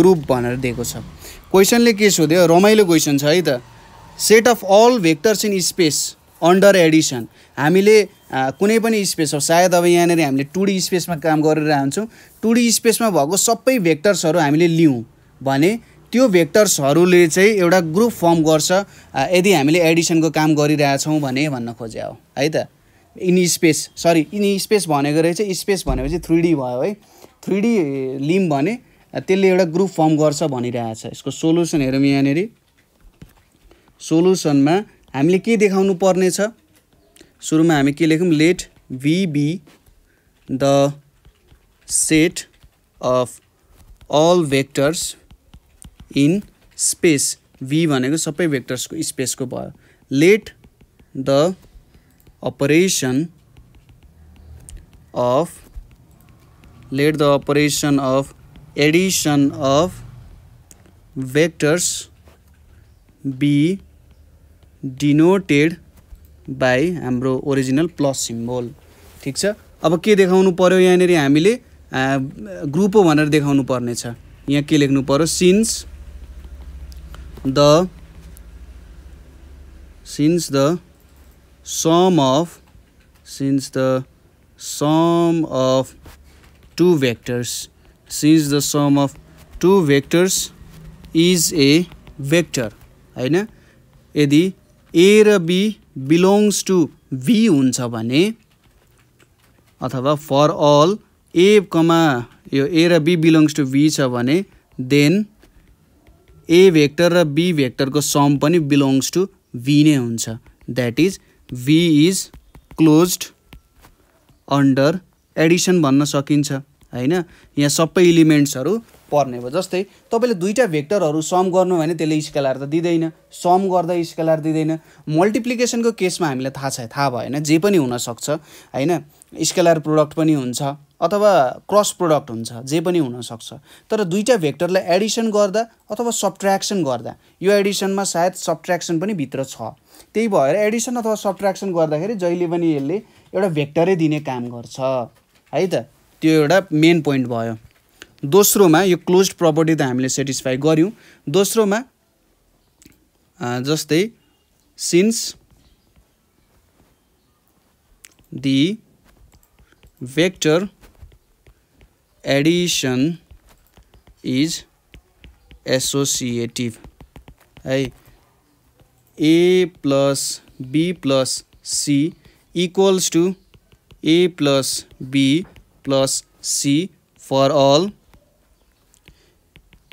group भनेर दिएको छ क्वेसनले के सोध्यो रमाइलो क्वेसन छ है त set of all vectors in space under addition हामीले कुनै पनि स्पेस हो सायद अब यहाँनिर हामीले टुडी स्पेसमा काम गरेर हुन्छौँ टुडी स्पेसमा भएको सबै भेक्टर्सहरू हामीले लियौँ भने त्यो भेक्टर्सहरूले चाहिँ एउटा ग्रुप फर्म गर्छ यदि हामीले एडिसनको काम गरिरहेछौँ भने भन्न खोजे हो है त in space sorry in space भनेको रहेछ स्पेस भनेपछि थ्री डी भयो है थ्री डी लिम भने त्यसले एउटा ग्रुप फर्म गर्छ भनिरहेछ यसको सोल्युसन हेरौँ यहाँनिर सोलुसनमा हामीले के देखाउनु पर्नेछ सुरुमा हामी के लेखौँ let V be the set of all vectors in space V भनेको सबै भेक्टर्सको स्पेसको भयो let the operation of let the operation of addition of vectors be denoted by हाम्रो ओरिजिनल प्लस सिम्बोल ठिक छ अब के देखाउनु पऱ्यो यहाँनिर हामीले ग्रुप हो भनेर देखाउनु पर्नेछ यहाँ के लेख्नु पऱ्यो since the since the sum of since the sum of two vectors since the sum of two vectors is a vector होइन यदि ए र बी बिलोङ्स टु बी हुन्छ भने अथवा फर अल ए कमा यो ए र बी बिलोङ्स टु बी छ भने देन ए भेक्टर र बी भेक्टरको सम पनि बिलोङ्स टु भी नै हुन्छ that is V is close under addition भन्न सकिन्छ होइन यहाँ सबै इलिमेन्ट्सहरू पर्ने भयो जस्तै तपाईँले दुईवटा भेक्टरहरू सम गर्नु भने त्यसले स्केलर त दिँदैन सम गर्दा स्केलर दिँदैन मल्टिप्लिकेसनको केसमा हामीलाई थाहा छ थाहा भएन जे पनि हुनसक्छ होइन स्केलर प्रोडक्ट पनि हुन्छ अथवा क्रस प्रोडक्ट हुन्छ जे पनि हुनसक्छ तर दुईवटा भेक्टरलाई एडिसन गर्दा अथवा सब्ट्र्याक्सन गर्दा यो एडिसनमा सायद सब्ट्र्याक्सन पनि भित्र छ त्यही भएर एडिसन अथवा सब्ट्र्याक्सन गर्दाखेरि जहिले पनि यसले एउटा भेक्टरै दिने काम गर्छ है त त्यो एउटा मेन पोइन्ट भयो दोस्रोमा यो क्लोज प्रपर्टी त हामीले सेटिस्फाई गऱ्यौँ दोस्रोमा जस्तै since the vector addition is associative है A plus be plus C equals to A plus be plus C for all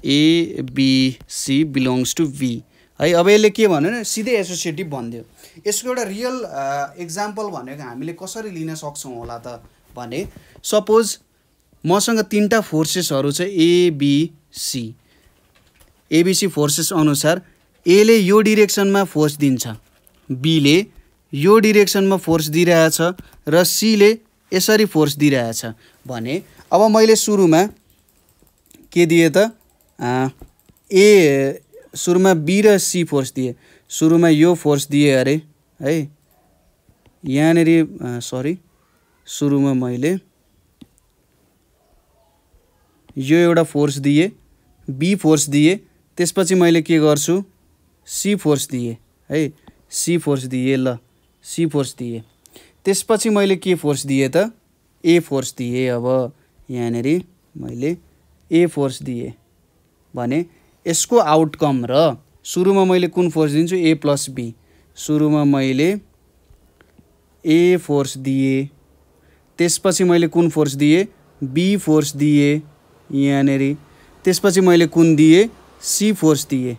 A B C belongs to V है अब यसले के भन्यो भने सिधै एसोसिएटिभ भनिदियो यसको एउटा रियल इक्जाम्पल भनेको हामीले कसरी लिन सक्छौँ होला त भने सपोज मसँग तिनवटा फोर्सेसहरू छ एबिसी एबिसी फोर्सेस अनुसार एले यो डिरेक्सनमा फोर्स दिन्छ बीले यो डिरेक्सनमा फोर्स दिइरहेछ र सीले यसरी फोर्स दिइरहेछ भने अब मैले सुरुमा के दिएँ त ए सुरुमा बी र सी फोर्स दिए सुरुमा यो फोर्स दिएँ अरे है यहाँनिर सरी सुरुमा मैले यो एउटा फोर्स दिए बी फोर्स दिए त्यसपछि मैले के गर्छु सी फोर्स दिए है सी फोर्स दिए ल सी फोर्स दिए त्यसपछि मैले के फोर्स दिए त ए फोर्स दिए अब यहाँनिर मैले ए फोर्स दिएँ भने यसको आउटकम र सुरुमा मैले कुन फोर्स दिन्छु ए प्लस बी सुरुमा मैले ए फोर्स दिएँ त्यसपछि मैले कुन फोर्स दिएँ बी फोर्स दिएँ यहाँनिर त्यसपछि मैले कुन दिएँ सी फोर्स दिएँ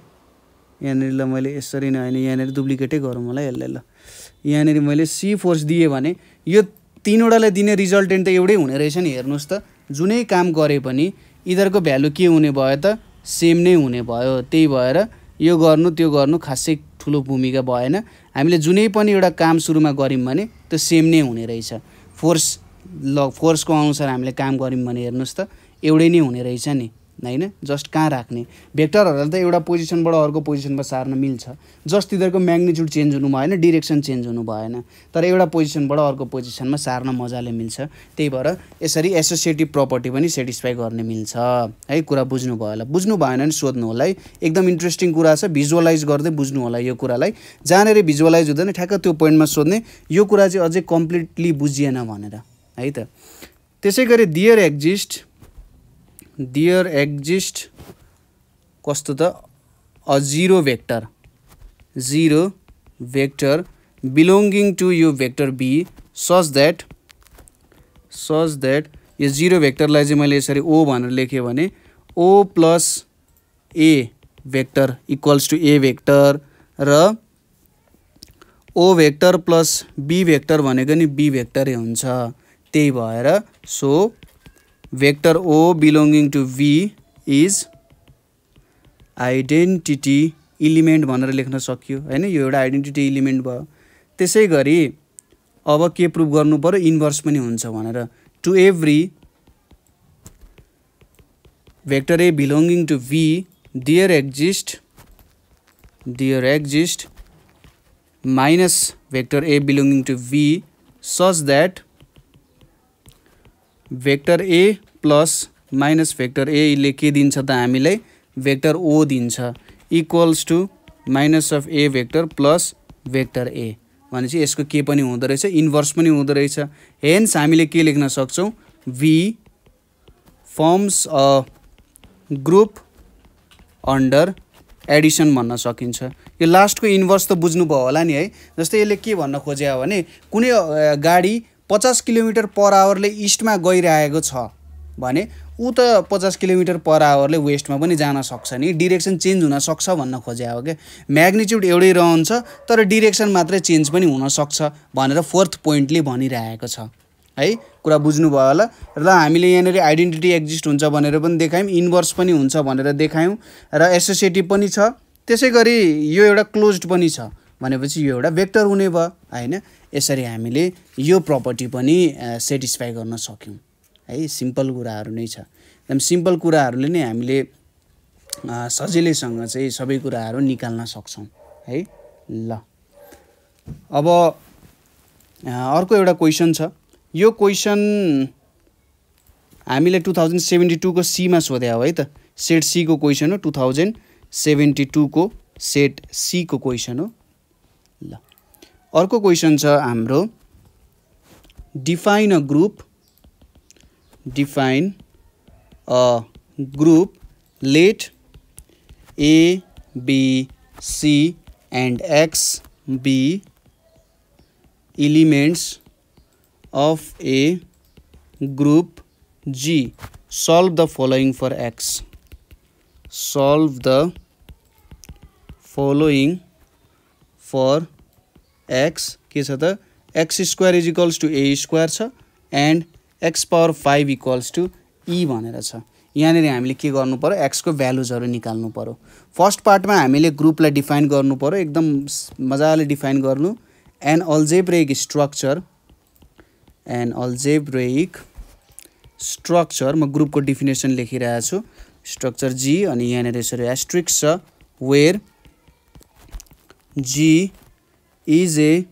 यहाँनिर ल मैले यसरी नै होइन यहाँनिर डुप्लिकेटै गरौँ होला यसलाई ल यहाँनिर मैले सी फोर्स दिएँ भने यो तिनवटालाई दिने रिजल्टेन्ट त एउटै हुने रहेछ नि हेर्नुहोस् त जुनै काम गरे पनि यिनीहरूको भ्यालु के हुने भयो त सेम नै हुने भयो त्यही भएर यो गर्नु त्यो गर्नु खासै ठुलो भूमिका भएन हामीले जुनै पनि एउटा काम सुरुमा गऱ्यौँ भने त्यो सेम नै हुने रहेछ फोर्स ल फोर्सको अनुसार हामीले काम गऱ्यौँ भने हेर्नुहोस् त एउटै नै हुने रहेछ नि होइन जस्ट कहाँ राख्ने भेक्टरहरूलाई त एउटा पोजिसनबाट अर्को पोजिसनमा सार्न मिल्छ जस्ट तिनीहरूको म्याग्नेच्युड चेन्ज हुनु भएन डिरेक्सन चेन्ज हुनु भएन तर एउटा पोजिसनबाट अर्को पोजिसनमा सार्न मजाले मिल्छ त्यही भएर यसरी एसोसिएटिभ प्रपर्टी पनि सेटिस्फाई गर्ने मिल्छ है कुरा बुझ्नु भयो होला बुझ्नु भएन भने सोध्नु होला है एकदम इन्ट्रेस्टिङ कुरा छ भिजुअलाइज गर्दै बुझ्नु होला यो कुरालाई जहाँनिर भिजुअलाइज हुँदैन ठ्याक्क त्यो पोइन्टमा सोध्ने यो कुरा चाहिँ अझै कम्प्लिटली बुझिएन भनेर है त त्यसै गरी दियर एक्जिस्ट दियर एक्जिस्ट कस्तो त a zero vector zero vector belonging to यो vector V such that such that यो जिरो भेक्टरलाई चाहिँ मैले यसरी ओ भनेर लेखेँ भने O plus A vector equals to A vector र O vector plus B vector भनेको नि बी भेक्टरै हुन्छ त्यही भएर so vector O belonging to V is identity element भनेर लेख्न सकियो होइन यो एउटा आइडेन्टिटी इलिमेन्ट भयो त्यसै गरी अब के प्रुभ गर्नु पऱ्यो इन्भर्स पनि हुन्छ भनेर to every vector A belonging to V there exist there exist minus vector A belonging to V such that vector A plus minus vector एले के दिन्छ त हामीलाई भेक्टर ओ दिन्छ equals to minus of A vector plus vector A भनेपछि यसको के पनि हुँदो रहेछ इन्भर्स पनि हुँदो रहेछ हेन्स हामीले के लेख्न सक्छौँ V forms a group under addition भन्न सकिन्छ यो लास्टको इन्भर्स त बुझ्नुभयो होला नि है जस्तै यसले के भन्न हो भने कुनै गाडी पचास किलोमिटर पर आवरले इस्टमा गइरहेको छ भने ऊ त पचास किलोमिटर पर आवरले वेस्टमा पनि जान सक्छ नि डिरेक्सन चेन्ज हुनसक्छ भन्न खोजे हो क्या म्याग्निच्युड एउटै रहन्छ तर डिरेक्सन मात्रै चेन्ज पनि हुनसक्छ भनेर फोर्थ पोइन्टले भनिरहेको छ है कुरा बुझ्नुभयो होला र हामीले यहाँनिर आइडेन्टिटी एक्जिस्ट हुन्छ भनेर पनि देखायौँ इन्भर्स पनि हुन्छ भनेर देखायौँ र एसोसिएटिभ पनि छ त्यसै गरी यो एउटा क्लोज्ड पनि छ भनेपछि यो एउटा भेक्टर हुने भयो होइन यसरी हामीले यो प्रपर्टी पनि सेटिस्फाई गर्न सक्यौँ है सिम्पल कुराहरू नै छ एकदम सिम्पल कुराहरूले नै हामीले सजिलैसँग चाहिँ सबै कुराहरू निकाल्न सक्छौँ है ल अब अर्को एउटा क्वेसन छ यो क्वेसन हामीले टु थाउजन्ड सेभेन्टी टूको सीमा सोध्या हो है त सेट सीको क्वेसन हो टु थाउजन्ड सेभेन्टी टूको सेट सीको क्वेसन हो अर्को क्वेसन छ हाम्रो define a group define a group let A B C and X be elements of a group G solve the following for X solve the following for X के छ त X square is equals to A square छ and x power five equals to ई भनेर छ यहाँनिर हामीले के गर्नु पऱ्यो एक्सको भ्यालुजहरू निकाल्नु पऱ्यो फर्स्ट पार्टमा हामीले ग्रुपलाई डिफाइन गर्नु पऱ्यो एकदम मजाले डिफाइन गर्नु an algebraic structure an algebraic structure म ग्रुपको डिफिनेसन लेखिरहेको छु स्ट्रक्चर जी अनि यहाँनिर यसरी एस्ट्रिक्स छ where G is a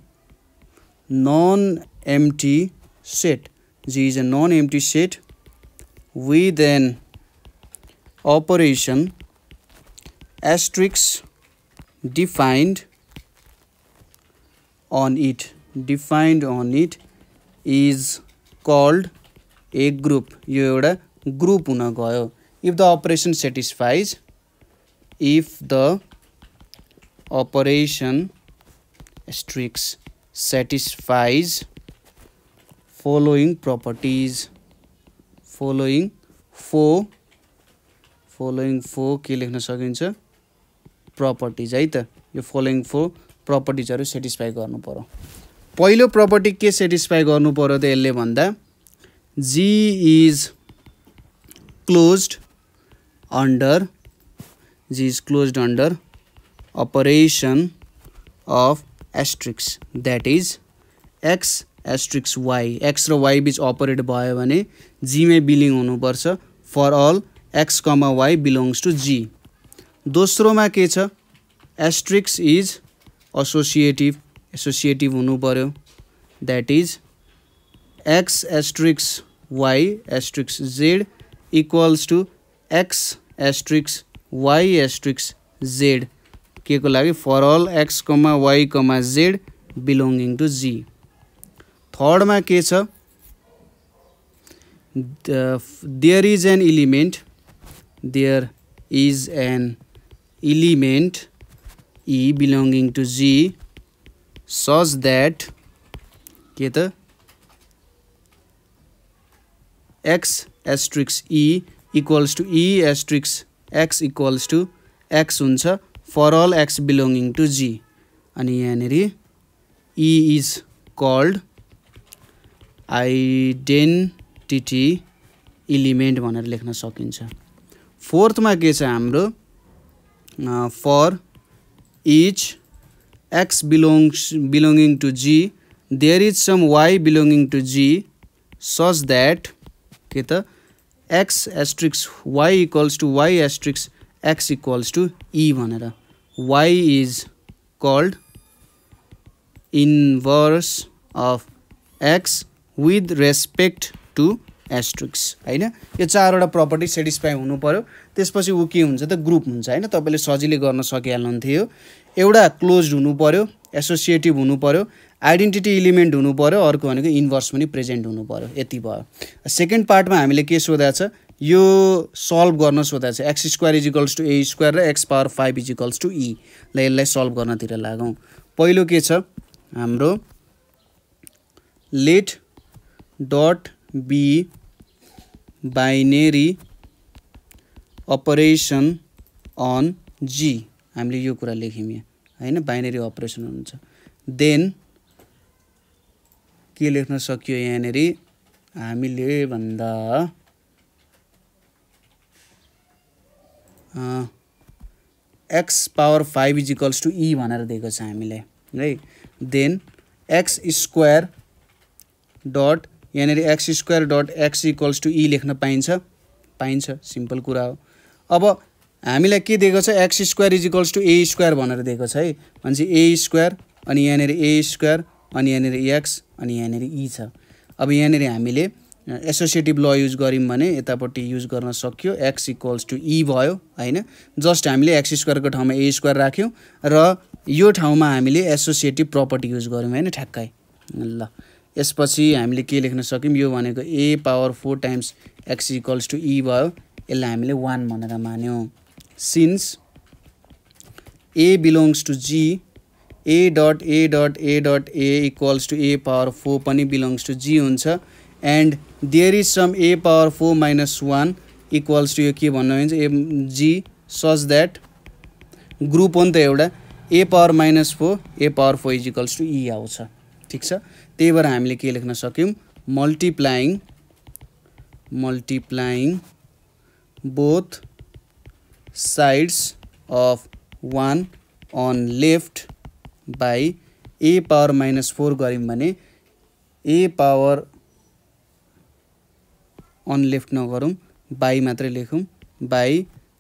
non-empty set G is a non-empty set with an operation asterisk defined on it defined on it is called a group यो एउटा ग्रुप हुन गयो if the operation satisfies if the operation asterisk satisfies following properties following four following four के लेख्न सकिन्छ properties है त यो फलोइङ फो प्रपर्टिजहरू सेटिस्फाई गर्नु पऱ्यो पहिलो प्रपर्टी के सेटिस्फाई गर्नु पऱ्यो त यसले भन्दा G is close under G is close under operation of asterisk that is x asterisk y x र वाई बिच अपरेट भयो भने जीमै बिलिङ हुनुपर्छ for all x comma y belongs to G दोस्रोमा के छ एस्ट्रिक्स इज एसोसिएटिभ एसोसिएटिभ हुनु पऱ्यो that is x asterisk y asterisk z equals to x asterisk y asterisk z के को लागि for all x comma y comma Z belonging to G थर्डमा के छ there is an element there is an element e belonging to G such that के त x asterisk e equals to e asterisk x equals to x हुन्छ for all x belonging to G अनि यहाँनिर e is called identity element भनेर लेख्न सकिन्छ फोर्थमा के छ हाम्रो for each x belongs belonging to G there is some y belonging to G such that के त x asterisk y equals to y asterisk x equals to ई भनेर y is called inverse of x with respect to asterisk होइन यो चारवटा property satisfy हुनु पऱ्यो त्यसपछि ऊ के हुन्छ त ग्रुप हुन्छ होइन तपाईँले सजिलै गर्न सकिहाल्नुहुन्थ्यो एउटा क्लोज्ड हुनु पऱ्यो एसोसिएटिभ हुनु पऱ्यो आइडेन्टिटी इलिमेन्ट हुनु पऱ्यो अर्को भनेको इन्भर्स पनि प्रेजेन्ट हुनु पऱ्यो यति भयो सेकेन्ड पार्टमा हामीले के सोधाएको छ यो सल्भ गर्न सोधेको छ x square equals to A square र x power five equals to e ल यसलाई सल्भ गर्नतिर लागौँ पहिलो के छ हाम्रो let dot be binary operation on G हामीले यो कुरा लेख्यौँ यहाँ होइन बाइनेरी अपरेसन हुन्छ देन के लेख्न सकियो यहाँनिर हामीले भन्दा x power five is equals to ई भनेर दिएको छ हामीलाई है देन एक्स स्क्वायर डट यहाँनिर x square dot x equals to e लेख्न पाइन्छ पाइन्छ सिम्पल कुरा हो अब हामीलाई के दिएको छ x square is equals to A square भनेर दिएको छ है भनेपछि ए स्क्वायर अनि यहाँनिर ए स्क्वायर अनि यहाँनिर एक्स अनि यहाँनिर ई e छ अब यहाँनिर हामीले एसोसिएटिभ ल युज गऱ्यौँ भने यतापट्टि युज गर्न सक्यो एक्स इक्वल्स टु ई भयो होइन जस्ट हामीले एक्स स्क्वायरको ठाउँमा ए स्क्वायर राख्यौँ र यो ठाउँमा हामीले एसोसिएटिभ प्रपर्टी युज गऱ्यौँ होइन ठ्याक्कै ल यसपछि हामीले के लेख्न सक्यौँ यो भनेको a power four times x equals to e भयो यसलाई हामीले वान भनेर मान्यौँ since a belongs to G a dot a dot a dot a equals to a power four पनि बिलोङ्स टु जी हुन्छ and there is some a power four minus one equals to यो के भन्नु भने चाहिँ in G such that group हो नि त एउटा a power minus four a power four is equals to e आउँछ ठिक छ त्यही भएर हामीले के लेख्न सक्यौँ multiplying multiplying both sides of one on left by a power minus four गऱ्यौँ भने ए पावर अन लेफ्ट नगरौँ बाई मात्रै लेखौँ बाई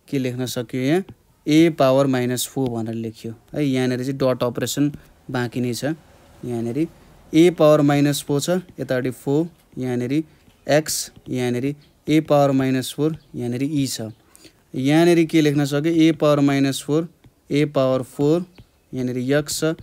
के लेख्न सक्यो यहाँ ए पावर माइनस फोर भनेर लेख्यो है यहाँनिर चाहिँ डट अपरेसन बाँकी नै छ यहाँनिर ए पावर माइनस फोर छ यतापट्टि फोर यहाँनिर एक्स यहाँनिर ए पावर माइनस फोर यहाँनिर ई छ यहाँनिर के लेख्न सक्यो a power minus four a power four यहाँनिर यक्स छ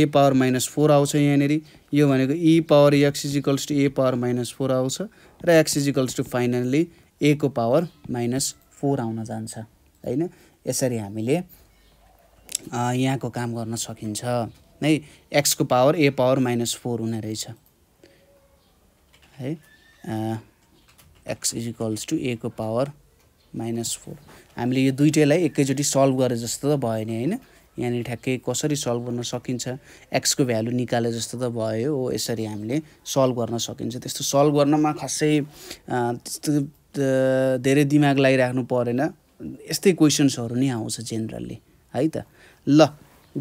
ए पावर माइनस फोर आउँछ यहाँनिर यो भनेको e power x equals to a power minus four आउँछ र x equals to finally a को पावर माइनस फोर आउन जान्छ होइन यसरी हामीले यहाँको काम गर्न सकिन्छ है एक्सको power a power minus four हुने रहेछ है एक्स इजिकल्स टु ए को पावर माइनस फोर हामीले यो दुइटैलाई एकैचोटि सल्भ गरे जस्तो त भयो नि होइन यहाँनिर ठ्याक्कै कसरी सल्भ गर्न सकिन्छ एक्सको भ्यालु निकाले जस्तो त भयो हो यसरी हामीले सल्भ गर्न सकिन्छ त्यस्तो सल्भ गर्नमा खासै त्यस्तो धेरै दिमाग लगाइराख्नु परेन यस्तै क्वेसन्सहरू नै आउँछ जेनरली है त ल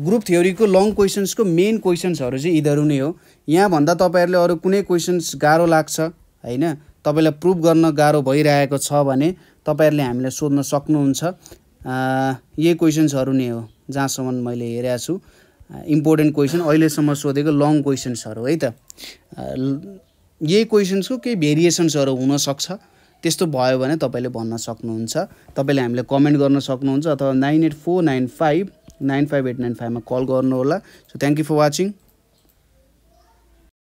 ग्रुप थ्योरीको लङ क्वेसन्सको मेन क्वेसन्सहरू चाहिँ यिनीहरू नै हो यहाँभन्दा तपाईँहरूले अरू कुनै क्वेसन्स गाह्रो लाग्छ होइन तपाईँलाई प्रुभ गर्न गाह्रो भइरहेको छ भने तपाईँहरूले हामीलाई सोध्न सक्नुहुन्छ यही क्वेसन्सहरू नै हो जहाँसम्म मैले हेरेको छु इम्पोर्टेन्ट क्वेसन अहिलेसम्म सोधेको लङ क्वेसन्सहरू है त यही क्वेसन्सको केही भेरिएसन्सहरू हुनसक्छ त्यस्तो भयो भने तपाईँले भन्न सक्नुहुन्छ तपाईँले हामीलाई कमेन्ट गर्न सक्नुहुन्छ अथवा nine eight four nine five nine five eight nine फाइभमा कल गर्नुहोला so thank you for watching